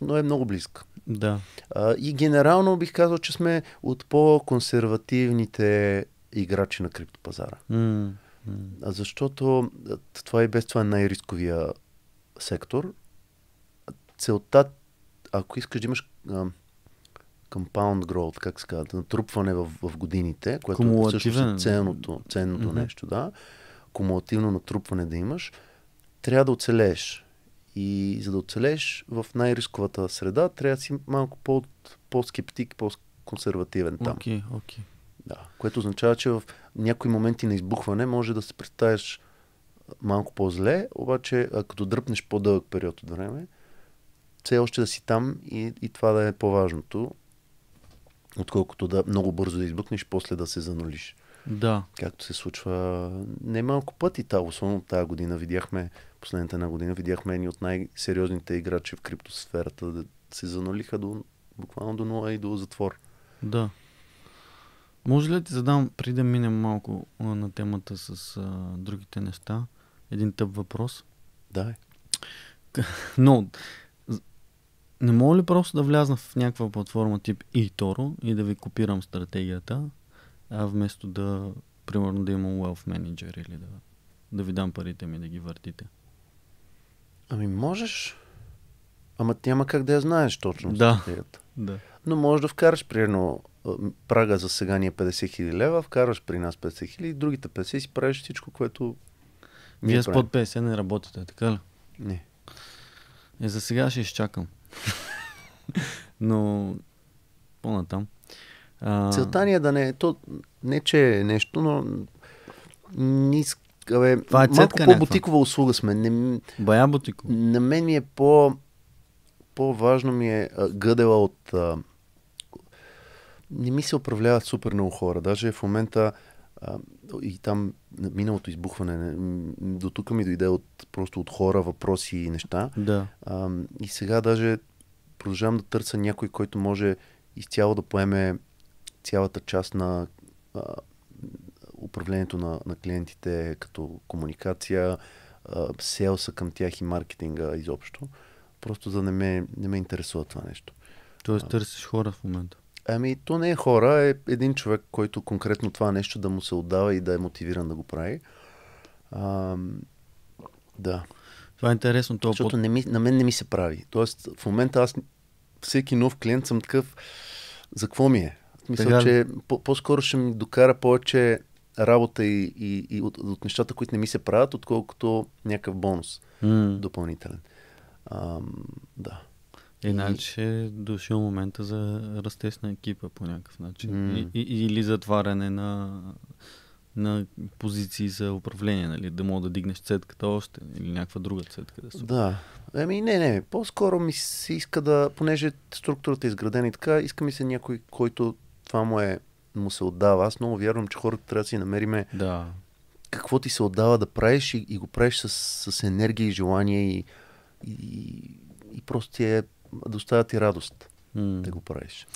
но е много близка. Да. А, и генерално бих казал, че сме от по-консервативните играчи на криптопазара. Mm. Mm. Защото това и без това е най-рисковия сектор. Целта, ако искаш да имаш а, compound growth, как се казва, натрупване в, в годините, което е всъщност е ценното, ценното mm-hmm. нещо, да кумулативно натрупване да имаш, трябва да оцелееш. И за да оцелееш в най-рисковата среда, трябва да си малко по- скептик по-консервативен там. Окей, okay, окей. Okay. Да, което означава, че в някои моменти на избухване може да се представиш малко по-зле, обаче като дръпнеш по-дълъг период от време, все още да си там и, и това да е по-важното, отколкото да много бързо да избухнеш, после да се занулиш. Да. Както се случва немалко пъти та, особено тази година видяхме, последната една година видяхме едни от най-сериозните играчи в криптосферата да се занулиха до, буквално до нула и до затвор. Да. Може ли да ти задам, преди да минем малко на темата с а, другите неща, един тъп въпрос? Да. Но, не мога ли просто да влязна в някаква платформа тип eToro и да ви копирам стратегията а вместо да, примерно, да имам wealth manager или да, да ви дам парите ми да ги въртите. Ами можеш, ама няма как да я знаеш точно. Да, да. Но можеш да вкараш, примерно, прага за сега ни е 50 хиляди лева, вкараш при нас 50 хиляди, другите 50 си правиш всичко, което... Вие е с под 50 не работите, така ли? Не. Е, за сега ще изчакам. Но по-натам. А... Целта ни е да не е то, не че е нещо, но ниска, бе, Това е малко по-бутикова услуга сме. Не, Бая бутикова. На мен ми е по... По-важно ми е гъдела от... А, не ми се управляват супер много хора. Даже в момента а, и там миналото избухване до тук ми дойде от, просто от хора, въпроси и неща. Да. А, и сега даже продължавам да търся някой, който може изцяло да поеме цялата част на а, управлението на, на клиентите като комуникация, селса към тях и маркетинга изобщо. Просто за да не ме, не ме интересува това нещо. Тоест търсиш хора в момента? Ами, то не е хора, е един човек, който конкретно това нещо да му се отдава и да е мотивиран да го прави. А, да. Това е интересно. Това Защото под... не ми, на мен не ми се прави. Тоест, в момента аз всеки нов клиент съм такъв, за какво ми е? Мисля, Тега... че по-скоро ще ми докара повече работа и, и, и от, от нещата, които не ми се правят, отколкото някакъв бонус mm. допълнителен. А, да. Иначе и... Е дошъл момента за растеж на екипа по някакъв начин. Mm. И, и, или затваряне на, на позиции за управление, нали? да мога да дигнеш цетката още или някаква друга цетка. Да, се... да. Еми, не, не. По-скоро ми се иска да, понеже структурата е изградена и така, иска ми се някой, който това му, е, му се отдава. Аз много вярвам, че хората трябва да си намериме да. какво ти се отдава да правиш и, и го правиш с, с енергия и желание и, и, и просто ти е, доставя ти радост mm. да го правиш.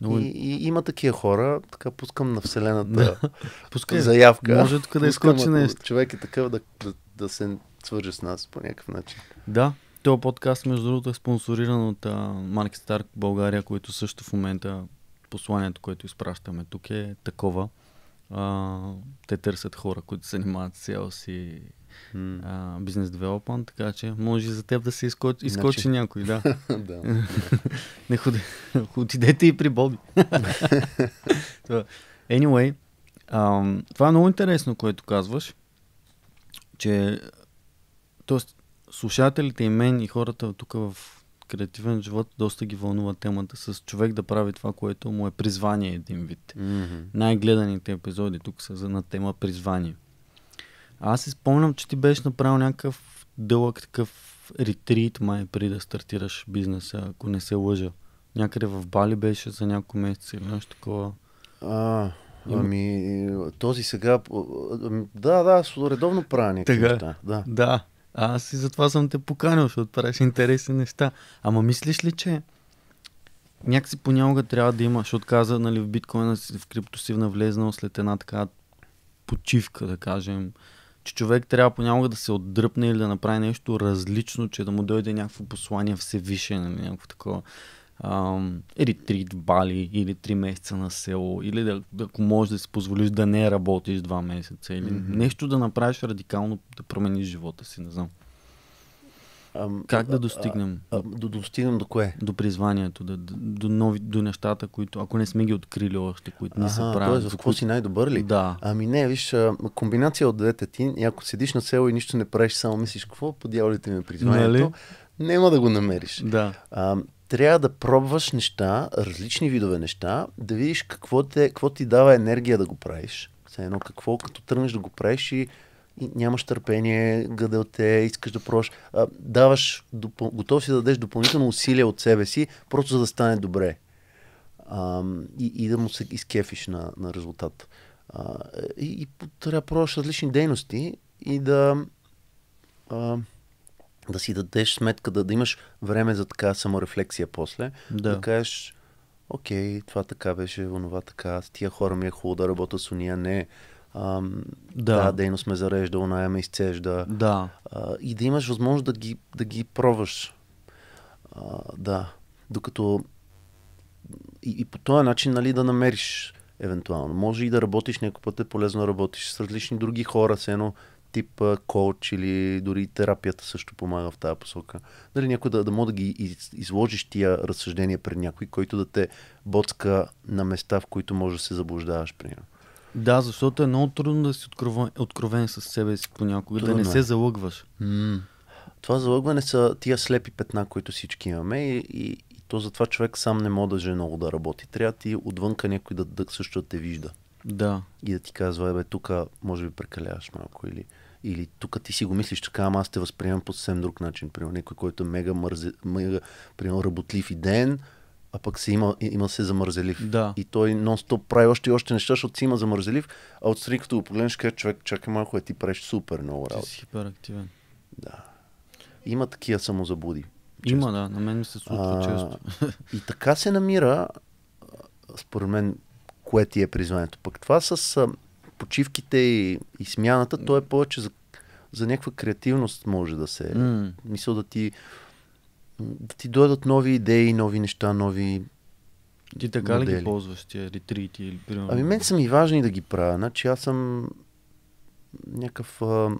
Но... И, и има такива хора, така пускам на Вселената да. пускам, заявка. Може тук да изкочи нещо. Човек е такъв да, да, да се свърже с нас по някакъв начин. Да, този подкаст, между другото, е спонсориран от Stark България, които също в момента посланието, което изпращаме тук е такова. А, те търсят хора, които се занимават с CLC и бизнес девелопмент, така че може за теб да се значи. изкочи, изкочи значи... някой. Да. да. Не ходи, отидете и при Боби. anyway, ам, това е много интересно, което казваш, че Тоест, слушателите и мен и хората тук в креативен живот доста ги вълнува темата с човек да прави това, което му е призвание един вид. Mm-hmm. Най-гледаните епизоди тук са за на тема призвание. Аз си спомням, че ти беше направил някакъв дълъг такъв ретрит май при да стартираш бизнеса, ако не се лъжа. Някъде в Бали беше за няколко месеца или нещо такова. А, ами, този сега... Да, да, редовно правя някакви Да. да. Аз и затова съм те поканил, защото правиш интересни неща. Ама мислиш ли, че някакси понякога трябва да има, защото каза, нали, в биткоина, си в крипто си навлезнал след една така почивка, да кажем, че човек трябва понякога да се отдръпне или да направи нещо различно, че да му дойде някакво послание всевише, нали, някакво такова. Или три в Бали или три месеца на село, или да, ако можеш да си позволиш да не работиш два месеца, или mm-hmm. нещо да направиш радикално, да промениш живота си, не знам. Um, как да достигнем? А, а, да достигнем до кое? До призванието, да, до, до, нови, до нещата, които, ако не сме ги открили още, които не са правили. Тоест, в какво си най-добър ли? Да. Ами не, виж, комбинация от двете ти, и ако седиш на село и нищо не правиш, само мислиш, какво по дяволите ми е призванието, нали? няма да го намериш. Да. А, трябва да пробваш неща, различни видове неща, да видиш какво, те, какво ти дава енергия да го правиш. Все едно какво, като тръгнеш да го правиш и, и нямаш търпение, гъделте, искаш да прош. А, даваш, допъл... готов си да дадеш допълнително усилие от себе си, просто за да стане добре. А, и, и да му се изкефиш на, на резултат. А, и, и трябва да пробваш различни дейности и да... А, да си дадеш сметка, да, да имаш време за така саморефлексия после, да, да кажеш, окей, това така беше, онова така, с тия хора ми е хубаво да работя с уния, не, ам, да. да, дейност ме зарежда, оная ме изцежда. Да. А, и да имаш възможност да ги, да ги пробваш. А, да. Докато и, и по този начин нали, да намериш евентуално. Може и да работиш някой път е полезно да работиш с различни други хора, с едно тип коуч или дори терапията също помага в тази посока. Дали някой да, да може да ги изложиш тия разсъждения пред някой, който да те боцка на места, в които може да се заблуждаваш, примерно. Да, защото е много трудно да си откровен, откровен с себе си понякога, трудно. да не е. се залъгваш. м Това залъгване са тия слепи петна, които всички имаме и, и, и то затова човек сам не може да много да работи. Трябва ти отвънка някой да, да също да те вижда. Да. И да ти казва, бе, тук може би прекаляваш малко или или тук ти си го мислиш така, ама аз те възприемам по съвсем друг начин. Примерно някой, който е мега, мързе, мега примерно, работлив и ден, а пък се има, има се замързелив. Да. И той нон-стоп прави още и още неща, защото си има замързелив, а отстрани като го погледнеш, каже човек, чакай малко, е ти правиш супер много работа. Ти си хиперактивен. Да. Има такива самозабуди. Често. Има, да. На мен ми се случва а, често. И така се намира, според мен, кое ти е призванието. Пък това с почивките и, и смяната, то е повече за, за някаква креативност може да се... Mm. Мисля да ти да ти дойдат нови идеи, нови неща, нови Ти така модели. ли ги ползваш тия ретрити? Или, примерно... Ами мен са ми важни да ги правя. Значи аз съм някакъв... А,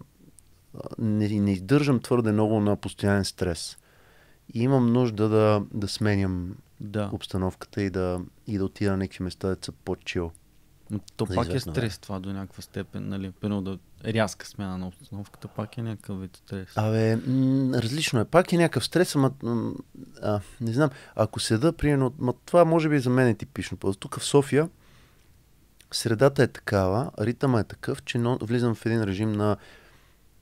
не, не издържам твърде много на постоянен стрес. И имам нужда да, да сменям да. обстановката и да, и да отида на някакви места, да са по-чил. То пак е стрес това до някаква степен, нали? Пено да рязка смяна на обстановката, пак е някакъв вид стрес. Абе, м- различно е. Пак е някакъв стрес, ама а, не знам, ако седа, примерно, ма, това може би за мен е типично. Тук в София средата е такава, ритъма е такъв, че но, влизам в един режим на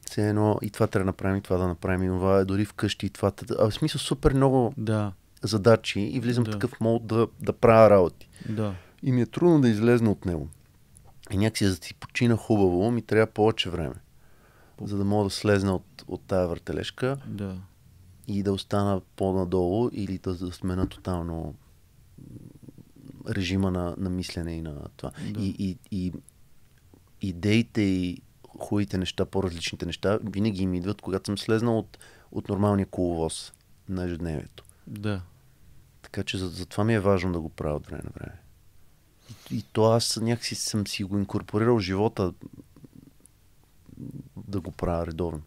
все едно и това трябва да направим, и това да направим, и това е дори вкъщи, и това. А, в смисъл супер много да. задачи и влизам да. в такъв мод да, да правя работи. Да и ми е трудно да излезна от него. И някакси за да си почина хубаво, ми трябва повече време, за да мога да слезна от, от тая въртележка да. и да остана по-надолу или да, да смена тотално режима на, на мислене и на това. Да. И, и, и идеите и хубавите неща, по-различните неща, винаги ми идват, когато съм слезнал от, от нормалния коловоз на ежедневието. Да. Така че затова за ми е важно да го правя от време на време. И, и то аз някакси съм си го инкорпорирал в живота да го правя редовно.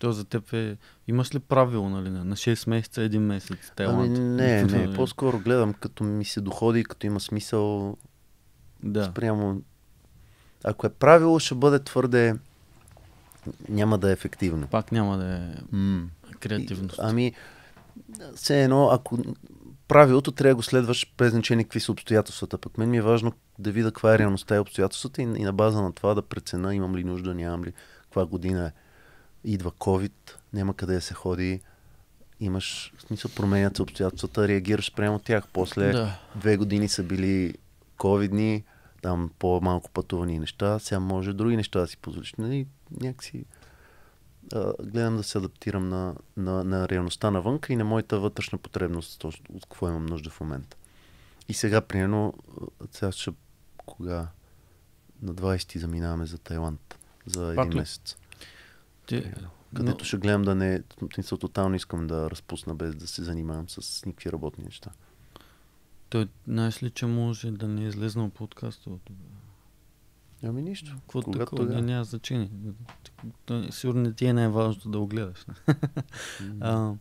То за теб е... Имаш ли правило, нали? На 6 месеца, 1 месец ами, Тайланд? Ами, не, не. не. По-скоро гледам, като ми се доходи, като има смисъл. Да. Спрямо... Ако е правило, ще бъде твърде... Няма да е ефективно. Пак няма да е м- креативност. И, ами, все едно, ако правилото трябва да го следваш без значение какви са обстоятелствата. Пък мен ми е важно да видя каква е реалността и обстоятелствата и, и на база на това да прецена имам ли нужда, нямам ли, каква година е. Идва COVID, няма къде да се ходи, имаш, смисъл променят се обстоятелствата, реагираш прямо от тях. После да. две години са били ковидни, там по-малко пътувани неща, сега може други неща да си позволиш. И нали, някакси гледам да се адаптирам на, на, на реалността навънка и на моята вътрешна потребност, от какво имам нужда в момента. И сега, примерно, сега ще, кога? На 20 заминаваме за Тайланд за един Пак месец. Ти... Където но... ще гледам да не... Мисъл, тотално искам да разпусна без да се занимавам с никакви работни неща. Той, знаеш ли, че може да не е излезнал подкаста от тогава? Ами нищо. Какво Кога такова? Тогава? няма значение. Сигурно не ти е най-важното да го гледаш. Mm-hmm. а,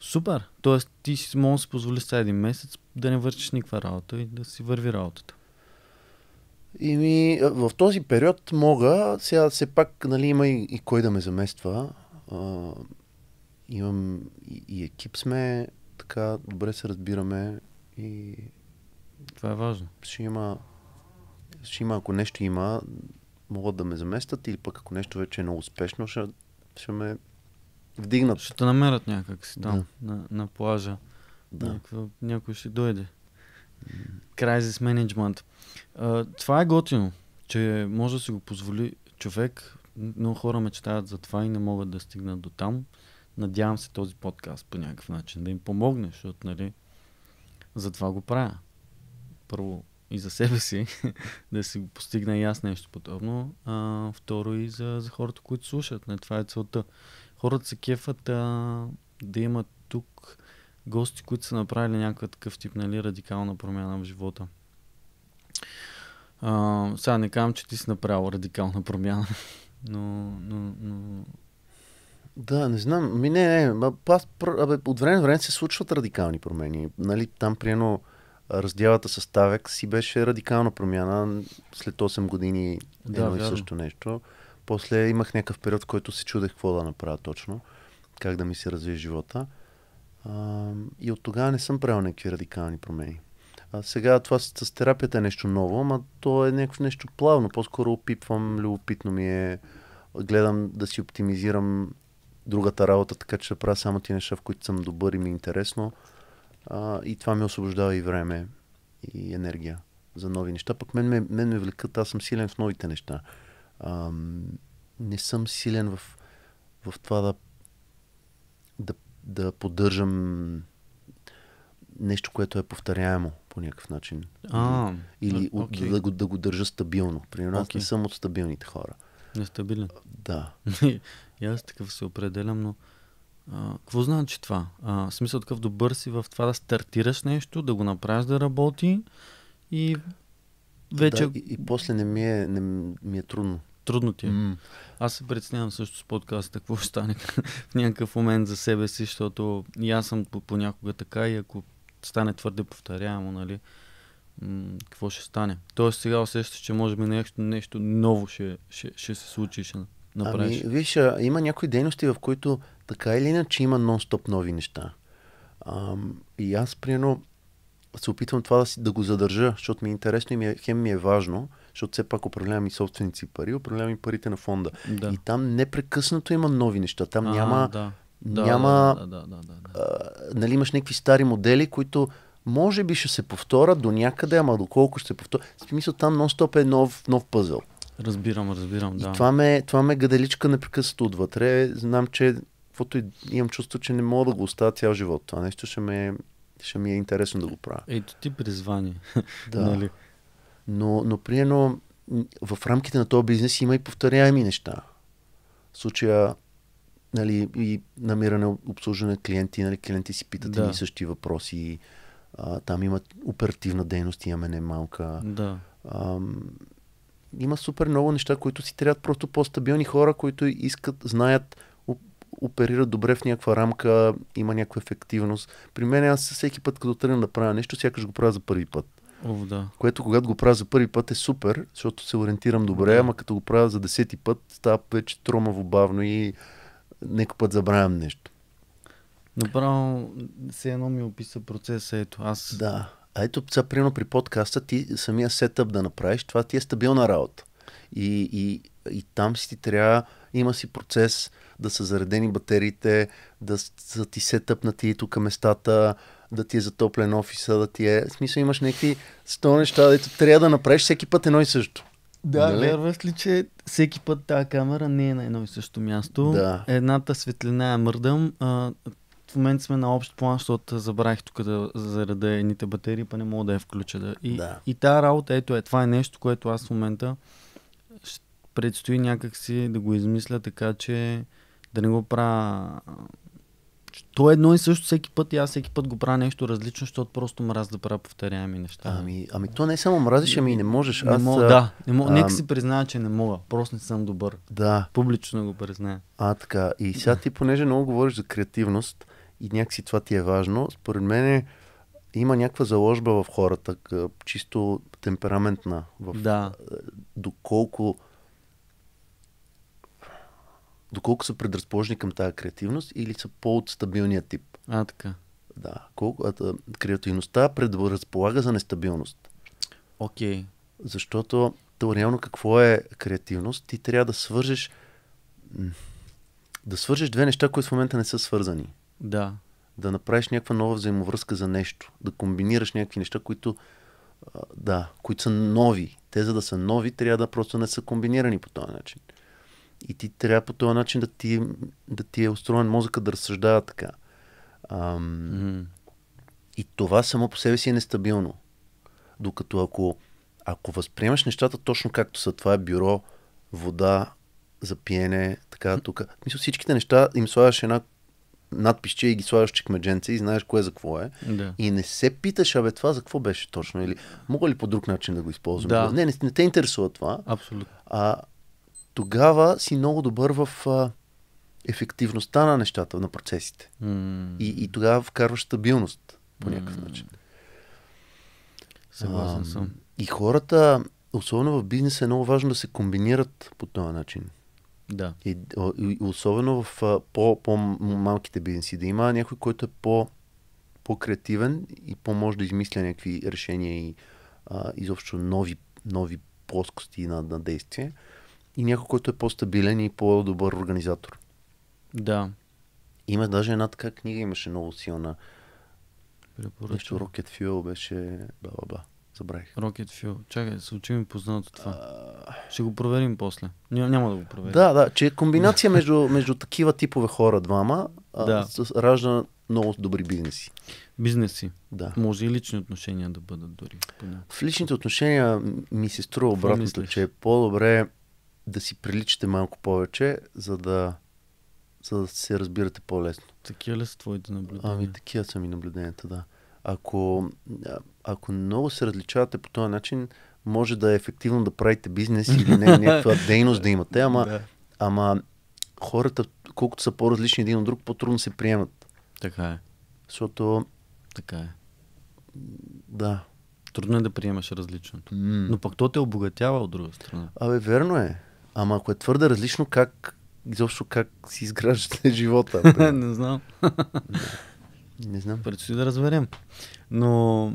супер. Тоест ти си мога да си позволи сега един месец да не вършиш никаква работа и да си върви работата. Ими, в този период мога, сега все пак нали, има и, и кой да ме замества. А, имам и, и екип сме, така добре се разбираме и... Това е важно. Ще има ще има, ако нещо има, могат да ме заместят или пък ако нещо вече е много успешно, ще, ще ме вдигнат. Ще те намерят някак си там, да. на, на плажа. Да. Някаква, някой ще дойде. Management. менеджмент. Това е готино, че може да си го позволи човек. Много хора мечтаят за това и не могат да стигнат до там. Надявам се този подкаст по някакъв начин да им помогне, защото нали, затова го правя. Първо и за себе си, да си постигна и аз нещо подобно. А, второ и за, за хората, които слушат. Не, това е целта. Хората се кефат а, да имат тук гости, които са направили някакъв такъв тип нали, радикална промяна в живота. А, сега не казвам, че ти си направил радикална промяна, но, но, но... Да, не знам. Ми не, не. Аз, абе, от време на време се случват радикални промени. Нали, там, при приено, раздялата с Тавек си беше радикална промяна след 8 години да, едно вярно. и също нещо. После имах някакъв период, в който се чудех какво да направя точно, как да ми се развие живота. А, и от тогава не съм правил някакви радикални промени. А сега това с, с терапията е нещо ново, ама то е някакво нещо плавно. По-скоро опипвам, любопитно ми е. Гледам да си оптимизирам другата работа, така че да правя само ти неща, в които съм добър и ми е интересно. А, и това ми освобождава и време, и енергия за нови неща. Пък мен ме, мен ме влекат, аз съм силен в новите неща. А, не съм силен в, в това да, да, да поддържам нещо, което е повторяемо по някакъв начин. А, Или okay. да, да, го, да го държа стабилно. Примерно okay. аз не съм от стабилните хора. Нестабилен. Да. и аз такъв се определям, но а, какво значи това? А, смисъл такъв добър си в това да стартираш нещо, да го направиш да работи и вече... Да, и, и после не ми е, не ми е трудно. Трудно ти е. Mm. Аз се предснявам също с подкаста, какво ще стане в някакъв момент за себе си, защото и аз съм понякога така и ако стане твърде повторяемо, нали, м- какво ще стане. Тоест сега усещаш, че може би нещо, нещо ново ще, ще, ще се случи, ще направиш? Ами, виж, има някои дейности, в които така или иначе има нон-стоп нови неща. А, и аз, примерно, се опитвам това да, си, да го задържа, защото ми е интересно и ми е, хем ми е важно, защото все пак управлявам и собственици пари, управлявам и парите на фонда. Да. И там непрекъснато има нови неща. Там а, няма... Да. Няма... Да, да, да, да, да. А, нали имаш някакви стари модели, които може би ще се повторят до някъде, ама доколко ще се повторят. В смисъл там нон-стоп е нов, нов пъзъл. Разбирам, разбирам, да. И това ме, това ме гаделичка непрекъснато отвътре. Знам, че каквото и, имам чувство, че не мога да го оставя цял живот. Това нещо ще, ме, ще ми е интересно да го правя. Ето ти призвание. да. нали? Но, но примерно в рамките на този бизнес има и повторяеми неща. В случая нали, и намиране, обслужване на клиенти, нали, клиенти си питат да. и същи въпроси. А, там имат оперативна дейност, имаме немалка. Да. Ам, има супер много неща, които си трябват просто по-стабилни хора, които искат, знаят, оперират добре в някаква рамка, има някаква ефективност. При мен аз всеки път, като тръгна да правя нещо, сякаш го правя за първи път. О, да. Което когато го правя за първи път е супер, защото се ориентирам добре, да. ама като го правя за десети път, става вече тромаво бавно и някой път забравям нещо. Направо се едно ми описа процеса, ето аз. Да а ето, сега, примерно при подкаста, ти самия сетъп да направиш, това ти е стабилна работа. И, и, и там си ти трябва, има си процес да са заредени батериите, да са ти сетъпнати тук местата, да ти е затоплен офиса, да ти е... В смисъл имаш някакви сто неща, дето трябва да направиш всеки път едно и също. Да, Дали? вярваш ли, че всеки път тази камера не е на едно и също място? Да. Едната светлина е мърдам, а, в момента сме на общ план, защото забравих тук да зареда едните батерии, па не мога да я включа. Да. И, да. и тази работа, ето е, това е нещо, което аз в момента предстои някакси да го измисля така, че да не го правя то е едно и също всеки път и аз всеки път го правя нещо различно, защото просто мраз да правя повторяеми неща. Ами, ами то не е само мразиш, ами и не можеш. Аз, не мога, да. Не мога, ам... Нека си призная, че не мога. Просто не съм добър. Да. Публично го призная. А, така. И сега ти, понеже много говориш за креативност, и някакси това ти е важно. Според мен е, има някаква заложба в хората, чисто темпераментна. В, да. Доколко доколко са предразположени към тази креативност или са по-от стабилния тип. А, така. Да. Колко, а, креативността предразполага за нестабилност. Окей. Okay. Защото то реално какво е креативност? Ти трябва да свържеш да свържеш две неща, които в момента не са свързани. Да. Да направиш някаква нова взаимовръзка за нещо. Да комбинираш някакви неща, които, да, които са нови. Те, за да са нови, трябва да просто не са комбинирани по този начин. И ти трябва по този начин да ти, да ти е устроен мозъка да разсъждава така. Ам, mm. И това само по себе си е нестабилно. Докато ако, ако възприемаш нещата точно както са, това е бюро, вода, за пиене, така, тук. Мисля, всичките неща им слагаш една надписче и ги слагаш чекмедженце и знаеш кое за какво е. Да. И не се питаш, абе това за какво беше точно или мога ли по друг начин да го използвам. Да. Не, не, не те интересува това. Абсолютно. А, тогава си много добър в а, ефективността на нещата, на процесите. Mm. И, и тогава вкарваш стабилност по някакъв начин. Съгласен съм. И хората, особено в бизнеса, е много важно да се комбинират по този начин. Да. И, и особено в по, по-малките бизнеси, да има някой, който е по, по-креативен и по-може да измисля някакви решения и а, изобщо нови, нови плоскости на, на действие. И някой, който е по-стабилен и по-добър организатор. Да. Има даже една така книга, имаше много силна. Препоръчвам. Нещо Rocket Fuel беше бла Забравих. Rocket Fuel. Чакай, звучи ми познато това. А... Ще го проверим после. Ня, няма да го проверим. Да, да, че комбинация между, между такива типове хора двама да. а, ражда много добри бизнеси. Бизнеси. Да. Може и лични отношения да бъдат дори. В личните отношения ми се струва обратното, че е по-добре да си приличате малко повече, за да, за да се разбирате по-лесно. Такива ли са твоите наблюдения? Ами такива са ми наблюденията, да. Ако, ако много се различавате по този начин, може да е ефективно да правите бизнес или не, някаква е дейност да имате, ама, да. ама хората, колкото са по-различни един от друг, по-трудно се приемат. Така е. Защото... Така е. Да. Трудно е да приемаш различното. Mm. Но пък то те обогатява от друга страна. Абе, верно е. Ама ако е твърде различно, как изобщо как си изграждате живота? не знам. Да. Не знам. Предстои да разберем. Но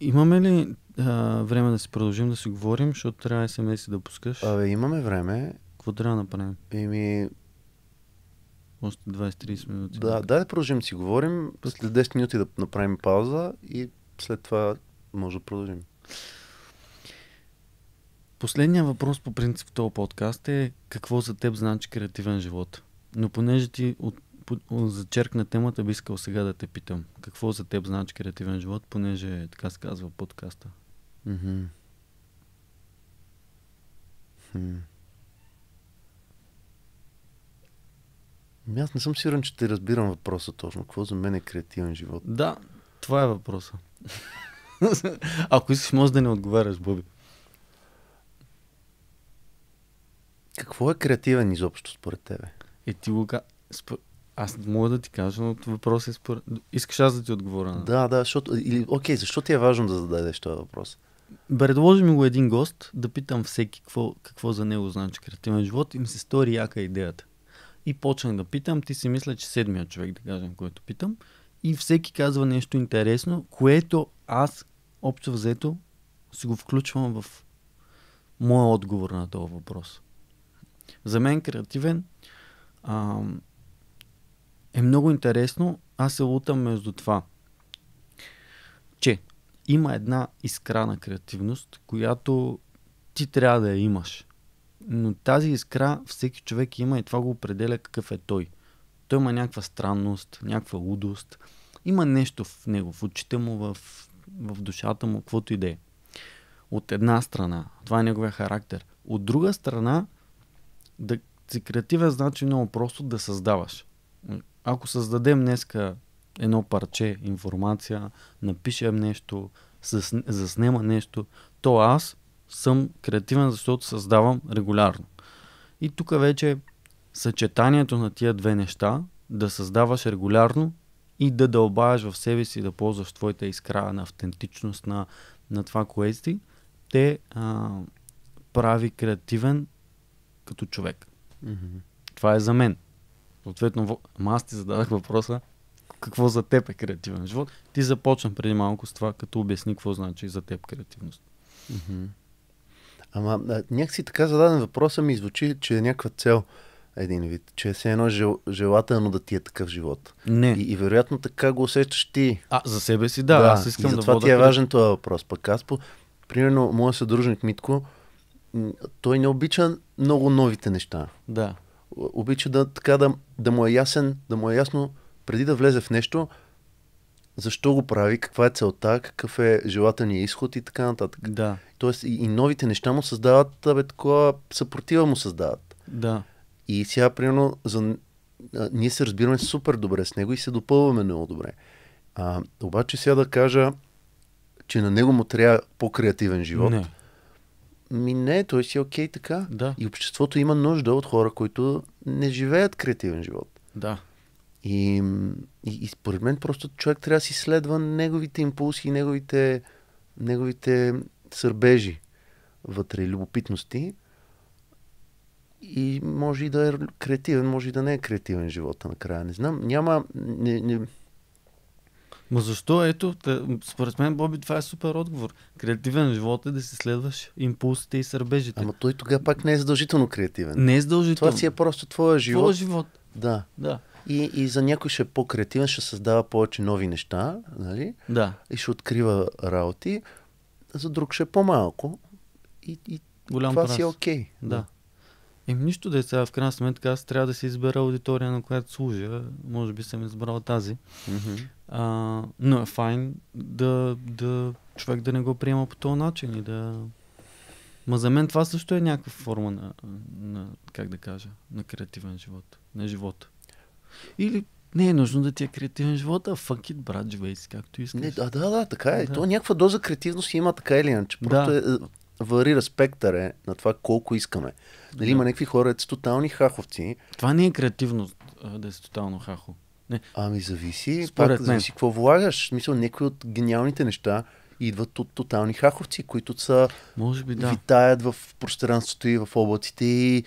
имаме ли а, време да си продължим да си говорим, защото трябва SMS да пускаш? Абе, имаме време. Какво трябва да направим? Еми, още 20-30 минути. Да, дай да продължим да си говорим. След 10 минути да направим пауза и след това може да продължим. Последният въпрос по принцип в този подкаст е какво за теб значи креативен живот? Но понеже ти от зачеркна темата, би искал сега да те питам. Какво за теб значи креативен живот, понеже така се казва подкаста? Mm-hmm. Hmm. Аз не съм сигурен, че те разбирам въпроса точно. Какво за мен е креативен живот? Да, това е въпроса. Ако искаш, може да не отговаряш, Боби. Какво е креативен изобщо според тебе? Е, ти го аз не мога да ти кажа, но въпрос е според... Искаш аз да ти отговоря? На... Да, да, защото... Или, окей, защо ти е важно да зададеш този въпрос? Предложи ми го един гост да питам всеки какво, какво за него значи креативен живот и ми се стори яка идеята. И почнах да питам, ти си мисля, че седмия човек, да кажем, който питам. И всеки казва нещо интересно, което аз, общо взето, си го включвам в моя отговор на този въпрос. За мен креативен ам, е много интересно. Аз се лутам между това, че има една искра на креативност, която ти трябва да я имаш. Но тази искра всеки човек има и това го определя какъв е той. Той има някаква странност, някаква лудост. Има нещо в него, в очите му, в, в душата му, каквото и да е. От една страна, това е неговия характер. От друга страна, да си креативен значи много просто да създаваш ако създадем днеска едно парче информация, напишем нещо, заснема нещо, то аз съм креативен, защото създавам регулярно. И тук вече съчетанието на тия две неща, да създаваш регулярно и да дълбаеш в себе си, да ползваш твоята искра на автентичност, на, на това, което си, те а, прави креативен като човек. Mm-hmm. Това е за мен. Съответно, аз ти зададах въпроса какво за теб е креативен живот. Ти започна преди малко с това, като обясни какво значи за теб креативност. Ама някакси така зададен въпроса ми звучи, че е някаква цел един вид, че е все едно жел, желателно да ти е такъв живот. Не. И, и вероятно така го усещаш ти. А, за себе си, да. да. Аз искам и затова да ти е важен този въпрос. Пък аз, по, примерно, моят съдружник Митко, той не обича много новите неща. Да обича да, така, да, да му е ясен, да му е ясно преди да влезе в нещо, защо го прави, каква е целта, какъв е желателният изход и така нататък. Да. Тоест и, и новите неща му създават, абе, такова съпротива му създават. Да. И сега, примерно, за... ние се разбираме супер добре с него и се допълваме много добре. А, обаче сега да кажа, че на него му трябва по-креативен живот. Не. Ми не, той си е окей okay, така. Да. И обществото има нужда от хора, които не живеят креативен живот. Да. И, и, и според мен просто човек трябва да си следва неговите импулси и неговите, неговите сърбежи вътре, любопитности. И може и да е креативен, може и да не е креативен живота накрая. Не знам, няма... Не, не, Ма защо? Ето, тъ, според мен, Боби, това е супер отговор. Креативен живот е да си следваш импулсите и сърбежите. Ама той тогава пак не е задължително креативен. Не е задължително. Това си е просто твоя живот. Твоя живот. Да. да. И, и за някой ще е по-креативен, ще създава повече нови неща, нали? Да. И ще открива работи. За друг ще е по-малко. И, и Голям това прав. си е окей. Okay. Да. Им нищо да е сега, в крайна сметка аз трябва да си избера аудитория, на която служа. Може би съм избрал тази. Mm-hmm. А, но е файн да, да човек да не го приема по този начин и да... Ма за мен това също е някаква форма на, на как да кажа, на креативен живот, на живота. Или не е нужно да ти е креативен живот, а fuck it, брат, живей си както искаш. Не, да, да, да, така е. Да. То някаква доза креативност има така или иначе. Просто да. е, варира спектъра е на това колко искаме. Нали, да. Има някакви хора, са тотални хаховци. Това не е креативност да си е тотално хахо. Не. Ами зависи, Според пак, зависи какво влагаш. Мисля, някои от гениалните неща идват от тотални хаховци, които са Може би, да. витаят в пространството и в облаците и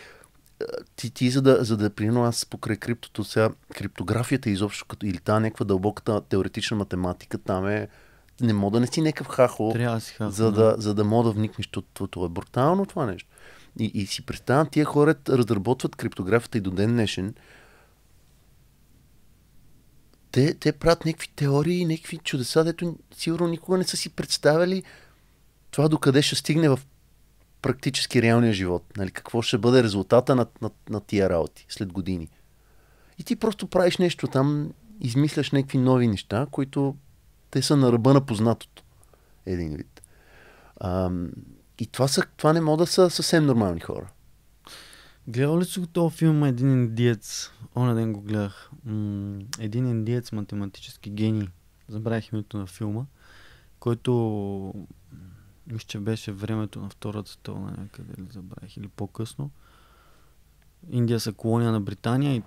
ти, ти за да, за да примерно, аз покрай криптото сега, криптографията изобщо като или та някаква дълбоката теоретична математика там е не мога да не си някакъв хахо, си хахо за, да, да. за да мога да вникнеш, защото това е брутално това нещо. И, и си представям, тия хора разработват криптографията и до ден днешен. Те, те правят някакви теории, някакви чудеса, дето сигурно никога не са си представили това докъде ще стигне в практически реалния живот. Нали, какво ще бъде резултата на, на, на тия работи след години. И ти просто правиш нещо там, измисляш някакви нови неща, които те са на ръба на познатото. Един вид. А, и това, са, това не мога да са съвсем нормални хора. Гледал ли си го този филм Един индиец? Оня ден го гледах. един индиец, математически гений. Забравих името на филма, който мисля, че беше времето на Втората световна някъде ли забравих или по-късно. Индия са колония на Британия и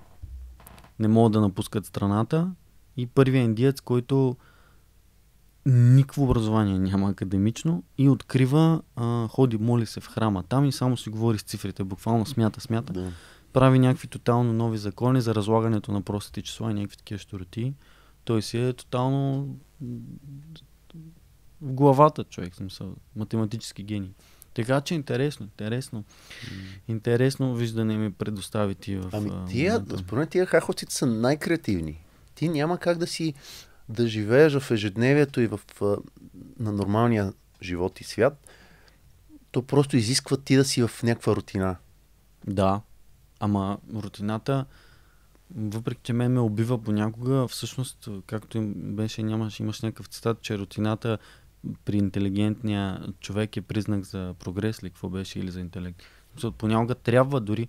не могат да напускат страната. И първият индиец, който никакво образование няма академично и открива, а, ходи, моли се в храма там и само си говори с цифрите, буквално смята, смята. Да. Прави някакви тотално нови закони за разлагането на простите числа и някакви такива щуроти. Той си е тотално в главата човек, смисъл, математически гений. Така че интересно, интересно. Интересно виждане ми предостави ти в... Ами тия, според тия хаховците са най-креативни. Ти няма как да си да живееш в ежедневието и в, на нормалния живот и свят, то просто изисква ти да си в някаква рутина. Да, ама рутината, въпреки че мен ме убива понякога, всъщност, както им беше, нямаш, имаш някакъв цитат, че рутината при интелигентния човек е признак за прогрес ли, какво беше, или за интелект. Защото понякога трябва дори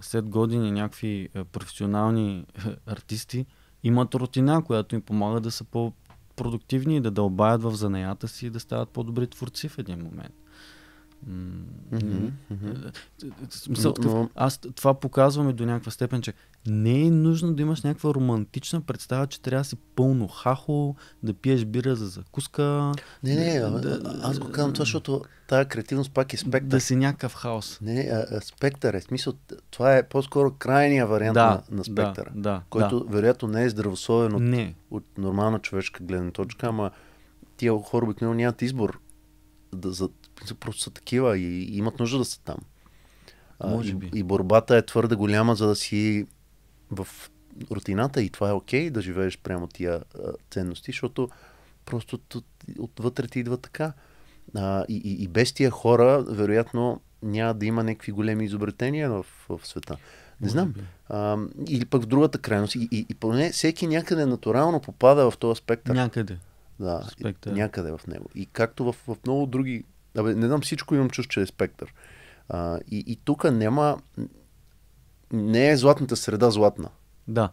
след години някакви професионални артисти имат рутина, която им помага да са по-продуктивни и да дълбаят в занаята си и да стават по-добри творци в един момент. Mm-hmm, mm-hmm. Смисъл, Но... Аз това показваме до някаква степен, че не е нужно да имаш някаква романтична представа, че трябва да си пълно хахо, да пиеш бира за закуска. Не, не, да, да, аз го казвам това, защото тази креативност пак е спектър. Да си някакъв хаос. Не, не а, спектър е. Смисъл, това е по-скоро крайния вариант да, на, на спектъра, да, да, който да. вероятно не е здравословен от, не. от нормална човешка гледна точка, ама тия хора обикновено нямат избор да, за, принцип просто са такива и имат нужда да са там. Може би. И, и борбата е твърде голяма, за да си в рутината и това е окей okay, да живееш прямо тия а, ценности, защото просто от, отвътре ти идва така. А, и, и, и без тия хора, вероятно, няма да има някакви големи изобретения в, в света. Не знам. А, или пък в другата крайност. И, и, и поне всеки някъде натурално попада в този спектър. Някъде. Да, спектър. някъде в него. И както в, в много други Абе, не знам всичко, имам чуш, че е спектър. А, и, и тук няма... Не е златната среда златна. Да.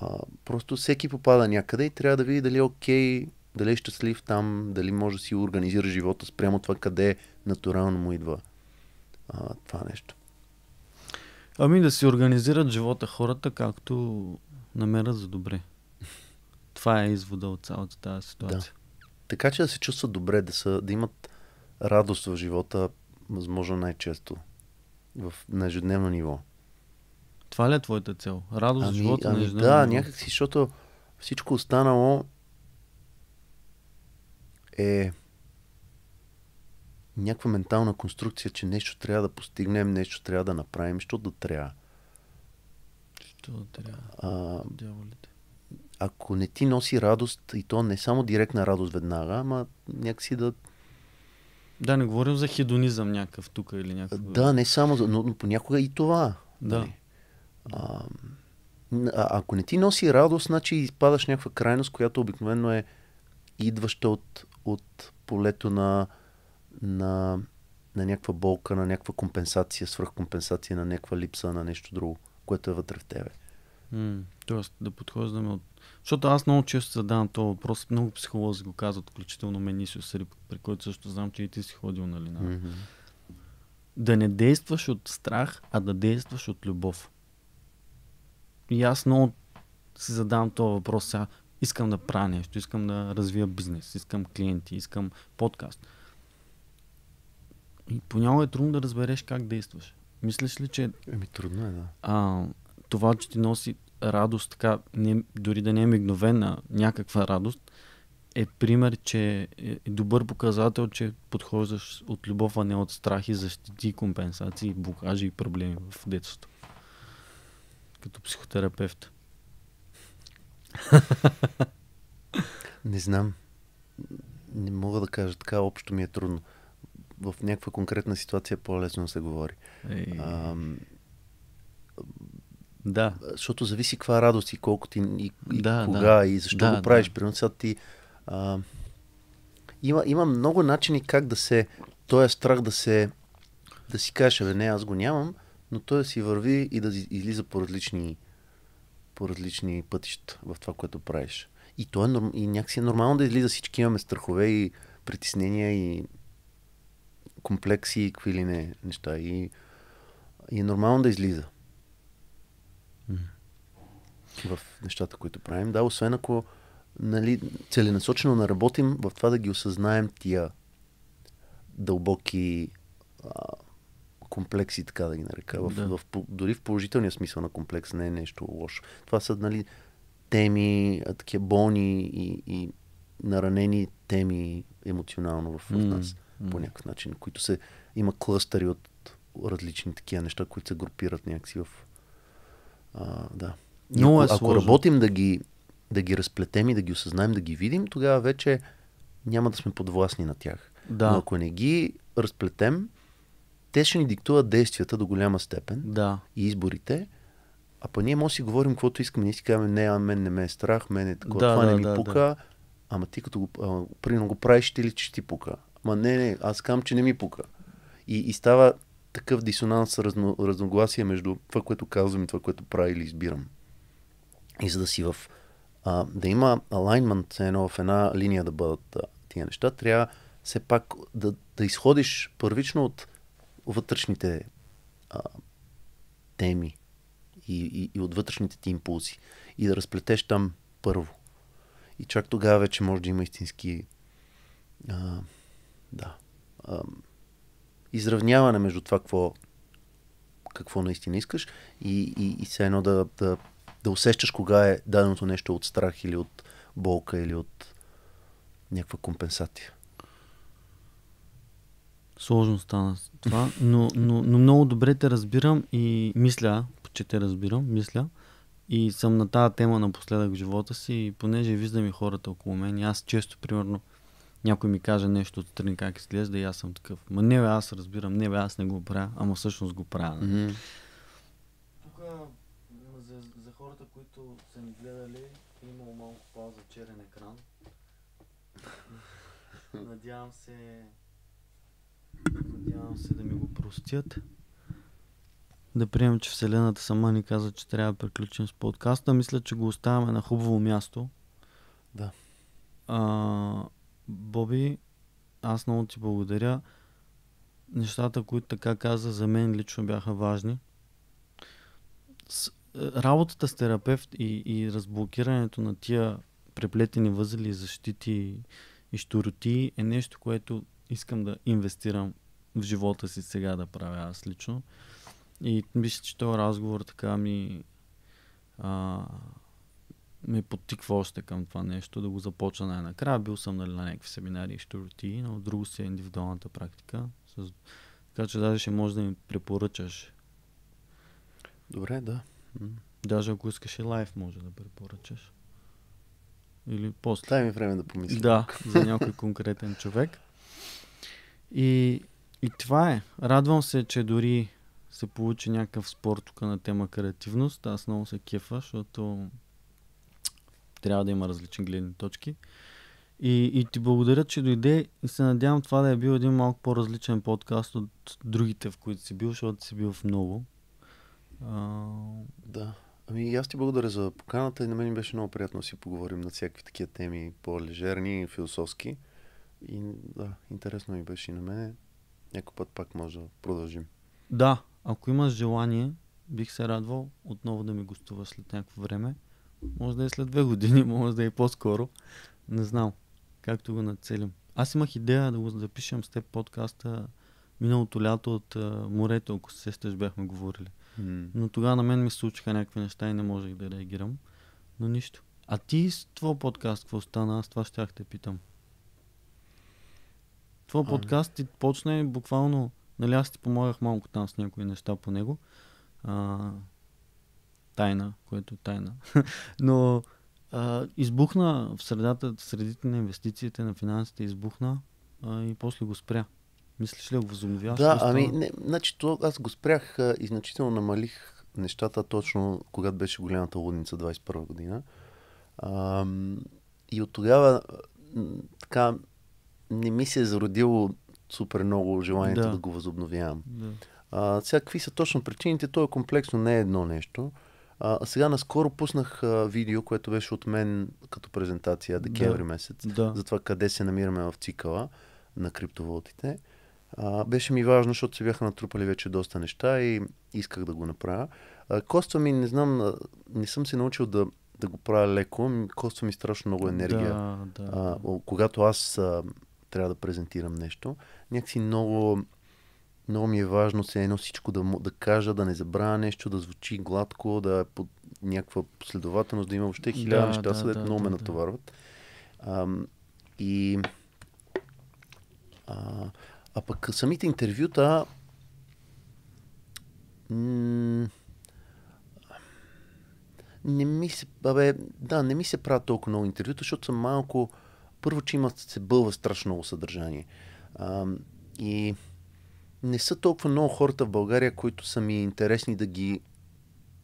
А, просто всеки попада някъде и трябва да види дали е окей, дали е щастлив там, дали може да си организира живота спрямо това къде натурално му идва а, това нещо. Ами да си организират живота хората както намерят за добре. Това е извода от цялата тази ситуация. Да така че да се чувстват добре, да, са, да имат радост в живота, възможно най-често, в, на ежедневно ниво. Това ли е твоята цел? Радост ами, в живота ами, на ежедневно Да, ниво. някакси, защото всичко останало е някаква ментална конструкция, че нещо трябва да постигнем, нещо трябва да направим, защото да трябва. Що да трябва? А, Дяволите ако не ти носи радост, и то не само директна радост веднага, ама някакси да... Да, не говорим за хедонизъм някакъв тук или някакъв. Да, не само, но, но понякога и това. Да. А, нали? а, ако не ти носи радост, значи изпадаш някаква крайност, която обикновено е идваща от, от полето на, на, на някаква болка, на някаква компенсация, свръхкомпенсация, на някаква липса, на нещо друго, което е вътре в тебе. Mm, тоест да подхождаме от... Защото аз много често задавам този въпрос, много психолози го казват, включително Менисиус, при който също знам, че и ти си ходил нали, на лина. Mm-hmm. Да не действаш от страх, а да действаш от любов. И аз много си задавам този въпрос сега. Искам да правя нещо, искам да развия бизнес, искам клиенти, искам подкаст. И понякога е трудно да разбереш как действаш. Мислиш ли, че... Еми, трудно е, да. А, това, че ти носи радост, така, не, дори да не е мигновена някаква радост, е пример, че е, е добър показател, че подхождаш от любов, а не от страхи, защити, компенсации, блокажи и проблеми в детството. Като психотерапевт. Не знам. Не мога да кажа така, общо ми е трудно. В някаква конкретна ситуация е по-лесно да се говори. Ей. Да. Защото зависи каква радост и колко ти, и, да, кога, да. и защо да, го правиш. Да. Примерно ти... А, има, има много начини как да се... Той е страх да се... Да си кажеш, бе, не, аз го нямам, но той си върви и да излиза по различни, по различни пътища в това, което правиш. И, то е, и някакси е нормално да излиза. Всички имаме страхове и притеснения и комплекси и какви ли не неща. И, и е нормално да излиза в нещата, които правим. Да, освен ако нали, целенасочено наработим в това да ги осъзнаем тия дълбоки а, комплекси, така да ги нарека. В, да. В, дори в положителния смисъл на комплекс не е нещо лошо. Това са нали, теми, такива болни и, и наранени теми емоционално в, в нас mm. по някакъв начин, които се има клъстъри от различни такива неща, които се групират някакси в а, да. Но ако, е ако работим да ги, да ги разплетем и да ги осъзнаем, да ги видим, тогава вече няма да сме подвластни на тях. Да. Но ако не ги разплетем, те ще ни диктуват действията до голяма степен да. и изборите, а па ние може да си говорим каквото искаме, ние си казваме, не, а мен не ме е страх, мен е такова, да, това да, не ми да, пука, да. ама ти като го, а, го правиш, ти ли, че ти пука? Ама не, не, аз казвам, че не ми пука. И, и става такъв дисонанс, разно, разногласие между това, което казвам и това, което правя или избирам. И за да си в... А, да има алайнмент едно в една линия да бъдат а, тия неща, трябва все пак да, да изходиш първично от вътрешните а, теми и, и, и от вътрешните ти импулси и да разплетеш там първо. И чак тогава вече може да има истински а, да, а, изравняване между това, какво, какво наистина искаш и, и, и все едно да, да, да усещаш кога е даденото нещо от страх или от болка или от някаква компенсация. Сложно стана това, но, но, но много добре те разбирам и мисля, че те разбирам, мисля. И съм на тази тема напоследък в живота си, и понеже виждам и хората около мен. Аз често, примерно, някой ми каже нещо отстрани как изглежда и аз съм такъв. Ма не бе, аз разбирам, не бе, аз не го правя, ама всъщност го правя. Mm-hmm. Тук за, за хората, които са ни гледали, е имало малко пауза черен екран. Надявам се... Надявам се да ми го простят. Да приемем, че Вселената сама ни каза, че трябва да приключим с подкаста. Мисля, че го оставяме на хубаво място. Да. А, Боби, аз много ти благодаря. Нещата, които така каза, за мен лично бяха важни. С, е, работата с терапевт и, и разблокирането на тия преплетени възели, защити и щуроти е нещо, което искам да инвестирам в живота си сега да правя аз лично. И мисля, че този разговор така ми а, ме подтиква още към това нещо, да го започна най-накрая. Бил съм нали, на някакви семинари и щуроти, но друго си е индивидуалната практика. С... Така че даже ще може да ми препоръчаш. Добре, да. Даже ако искаш и лайф може да препоръчаш. Или после. Дай ми време да помисля. Да, за някой конкретен човек. И, и това е. Радвам се, че дори се получи някакъв спор тук на тема креативност. Аз много се кефа, защото трябва да има различни гледни точки. И, и ти благодаря, че дойде и се надявам това да е бил един малко по-различен подкаст от другите, в които си бил, защото си бил в много. А... Да. Ами аз ти благодаря за поканата и на мен беше много приятно да си поговорим на всякакви такива теми по-лежерни, философски. И да, интересно ми беше и на мен. Някой път пак може да продължим. Да, ако имаш желание, бих се радвал отново да ми гостува след някакво време. Може да е след две години, може да е по-скоро. Не знам както го нацелим. Аз имах идея да го запишем с теб подкаста миналото лято от а, морето, ако се сещаш, бяхме говорили. Mm. Но тогава на мен ми случиха някакви неща и не можех да реагирам. Но нищо. А ти с твой подкаст, какво стана? Аз това щях те питам. Твой а... подкаст ти почна и буквално, нали аз ти помагах малко там с някои неща по него. А, тайна, което е тайна. Но а, избухна в средата, в средите на инвестициите, на финансите, избухна а, и после го спря. Мислиш ли го възобновя? Да, ами, не, значи, то, аз го спрях а, и значително намалих нещата точно когато беше голямата лудница 21 година. А, и от тогава така не ми се е зародило супер много желанието да, да го възобновявам. Да. А, сега, какви са точно причините? То е комплексно, не е едно нещо. А, сега наскоро пуснах а, видео, което беше от мен като презентация декември да. месец, да. за това къде се намираме в цикъла на криптовалутите. А, беше ми важно, защото се бяха натрупали вече доста неща и исках да го направя. А, коства ми, не знам, не съм се научил да, да го правя леко, коства ми страшно много енергия. Да, да. А, когато аз а, трябва да презентирам нещо, някакси много много ми е важно се едно всичко да, да кажа, да не забравя нещо, да звучи гладко, да е под някаква последователност, да има още хиляда да, неща, да, след да, много да, ме да. натоварват. А, и... А, а пък самите интервюта... М- не ми се, абе, да, не ми се правят толкова много интервюта, защото съм малко... Първо, че има се бълва страшно много съдържание. А, и не са толкова много хората в България, които са ми интересни да ги,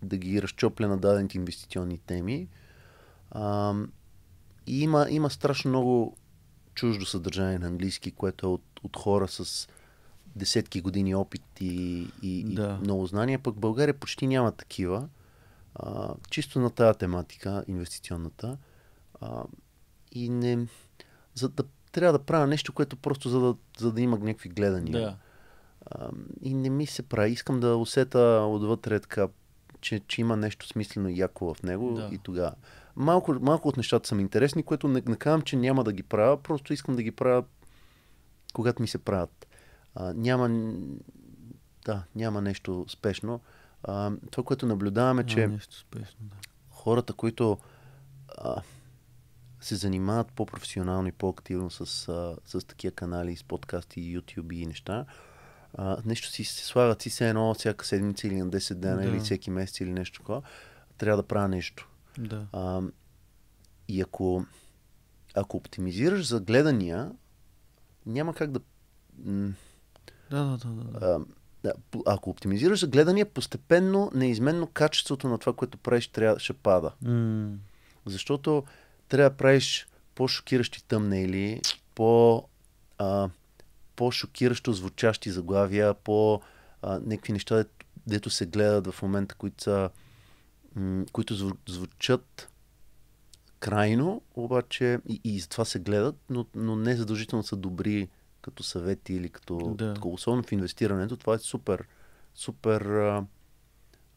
да ги разчопля на дадените инвестиционни теми. А, и има, има страшно много чуждо съдържание на английски, което е от, от хора с десетки години опит и, и, да. и много знания. Пък България почти няма такива. А, чисто на тази тематика, инвестиционната. А, и не... За да трябва да правя нещо, което просто за да, за да има някакви гледания. Да. А, и не ми се прави. Искам да усета отвътре така, че, че има нещо смислено и яко в него да. и тогава. Малко, малко от нещата са ми интересни, което не, не казвам, че няма да ги правя, просто искам да ги правя когато ми се правят. А, няма, да, няма нещо спешно. А, това, което наблюдаваме, че нещо спешно, да. хората, които а, се занимават по-професионално и по-активно с, а, с такива канали, с подкасти, YouTube и неща, а, нещо си се слага ти се едно всяка седмица или на 10 дена да. или всеки месец или нещо такова. Трябва да правя нещо. Да. А, и ако, ако оптимизираш за гледания, няма как да... да, да, да. да. А, ако оптимизираш за гледания, постепенно, неизменно качеството на това, което правиш, трябва, ще пада. Mm. Защото трябва да правиш по-шокиращи тъмнели, по... А, по-шокиращо звучащи заглавия, по някакви неща, дето се гледат в момента, които, са, които звучат крайно, обаче и, и затова се гледат, но, но не задължително са добри като съвети или като да. такова, особено в инвестирането. Това е супер, супер а,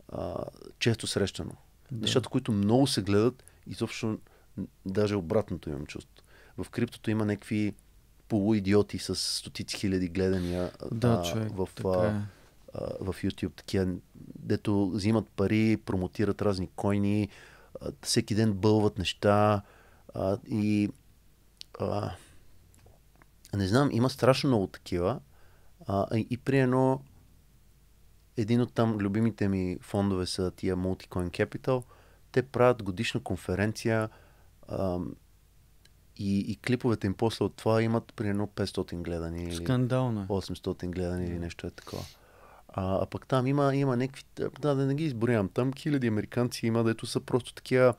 а, често срещано. Да. Нещата, които много се гледат, изобщо даже обратното имам чувство. В криптото има някакви полуидиоти с стотици хиляди гледания да, а, човек, в, така е. а, в YouTube, такива, дето взимат пари, промотират разни койни, а, всеки ден бълват неща а, и а, не знам, има страшно много такива а, и, и едно един от там любимите ми фондове са тия Multicoin Capital. Те правят годишна конференция, и, и клиповете им после от това имат примерно 500 гледани. Скандално. 800 е. гледани или нещо е такова. А, а пък там има, има някакви... Да, да не ги изборявам. Там хиляди американци има, дето са просто такива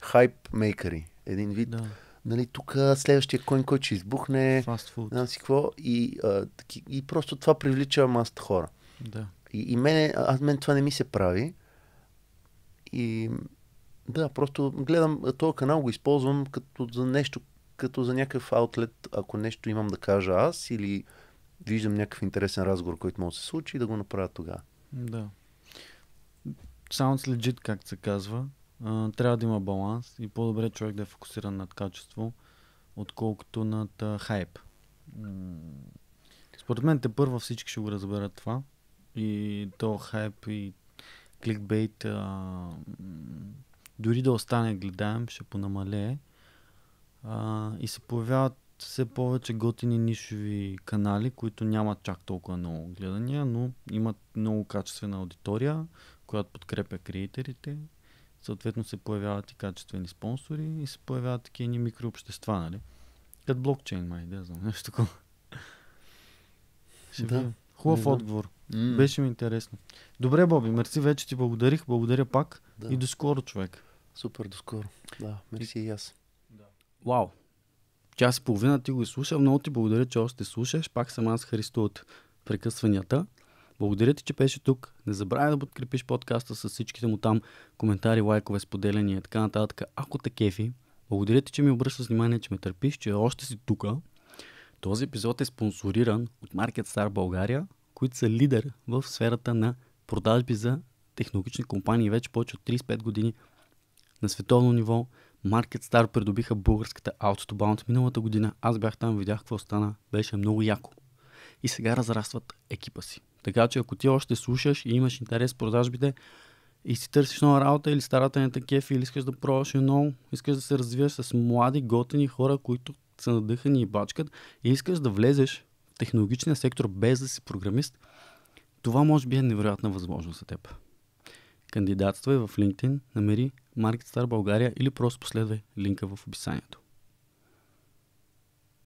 хайп мейкъри. Един вид. Да. Нали, тук следващия коин, който ще избухне. Фастфуд. Си какво, и, а, таки, и просто това привлича маста хора. Да. И, и мене, аз мен това не ми се прави. И да, просто гледам този канал, го използвам като за нещо, като за някакъв аутлет, ако нещо имам да кажа аз или виждам някакъв интересен разговор, който може да се случи, да го направя тогава. Да. Sounds legit, както се казва. А, трябва да има баланс и по-добре човек да е фокусиран над качество, отколкото над а, хайп. Според мен те първа всички ще го разберат това. И то хайп и кликбейт а, дори да остане гледаем, ще понамалее. А, и се появяват все повече готини нишови канали, които нямат чак толкова много гледания, но имат много качествена аудитория, която подкрепя креатерите. Съответно се появяват и качествени спонсори и се появяват такива микрообщества, нали? Като блокчейн, май, да знам, нещо такова. Ще да. Хубав да. отговор. Mm. Беше ми интересно. Добре, Боби, мерси, вече ти благодарих, благодаря пак да. и до скоро, човек. Супер, до скоро. Да, мерси и аз вау, час и половина ти го изслушам, Много ти благодаря, че още слушаш. Пак съм аз Христо от Прекъсванията. Благодаря ти, че беше тук. Не забравяй да подкрепиш подкаста с всичките му там коментари, лайкове, споделяния и така нататък. Ако те кефи, благодаря ти, че ми обръщаш внимание, че ме търпиш, че още си тука. Този епизод е спонсориран от Market Star България, които са лидер в сферата на продажби за технологични компании вече повече от 35 години на световно ниво. Market Star придобиха българската Autobound миналата година. Аз бях там, видях какво стана. Беше много яко. И сега разрастват екипа си. Така че ако ти още слушаш и имаш интерес в продажбите и си търсиш нова работа или старата не е такива, или искаш да пробваш едно, искаш да се развиеш с млади, готини хора, които са надъхани и бачкат и искаш да влезеш в технологичния сектор без да си програмист, това може би е невероятна възможност за теб. Кандидатствай в LinkedIn, намери MarketStar България или просто последвай линка в описанието.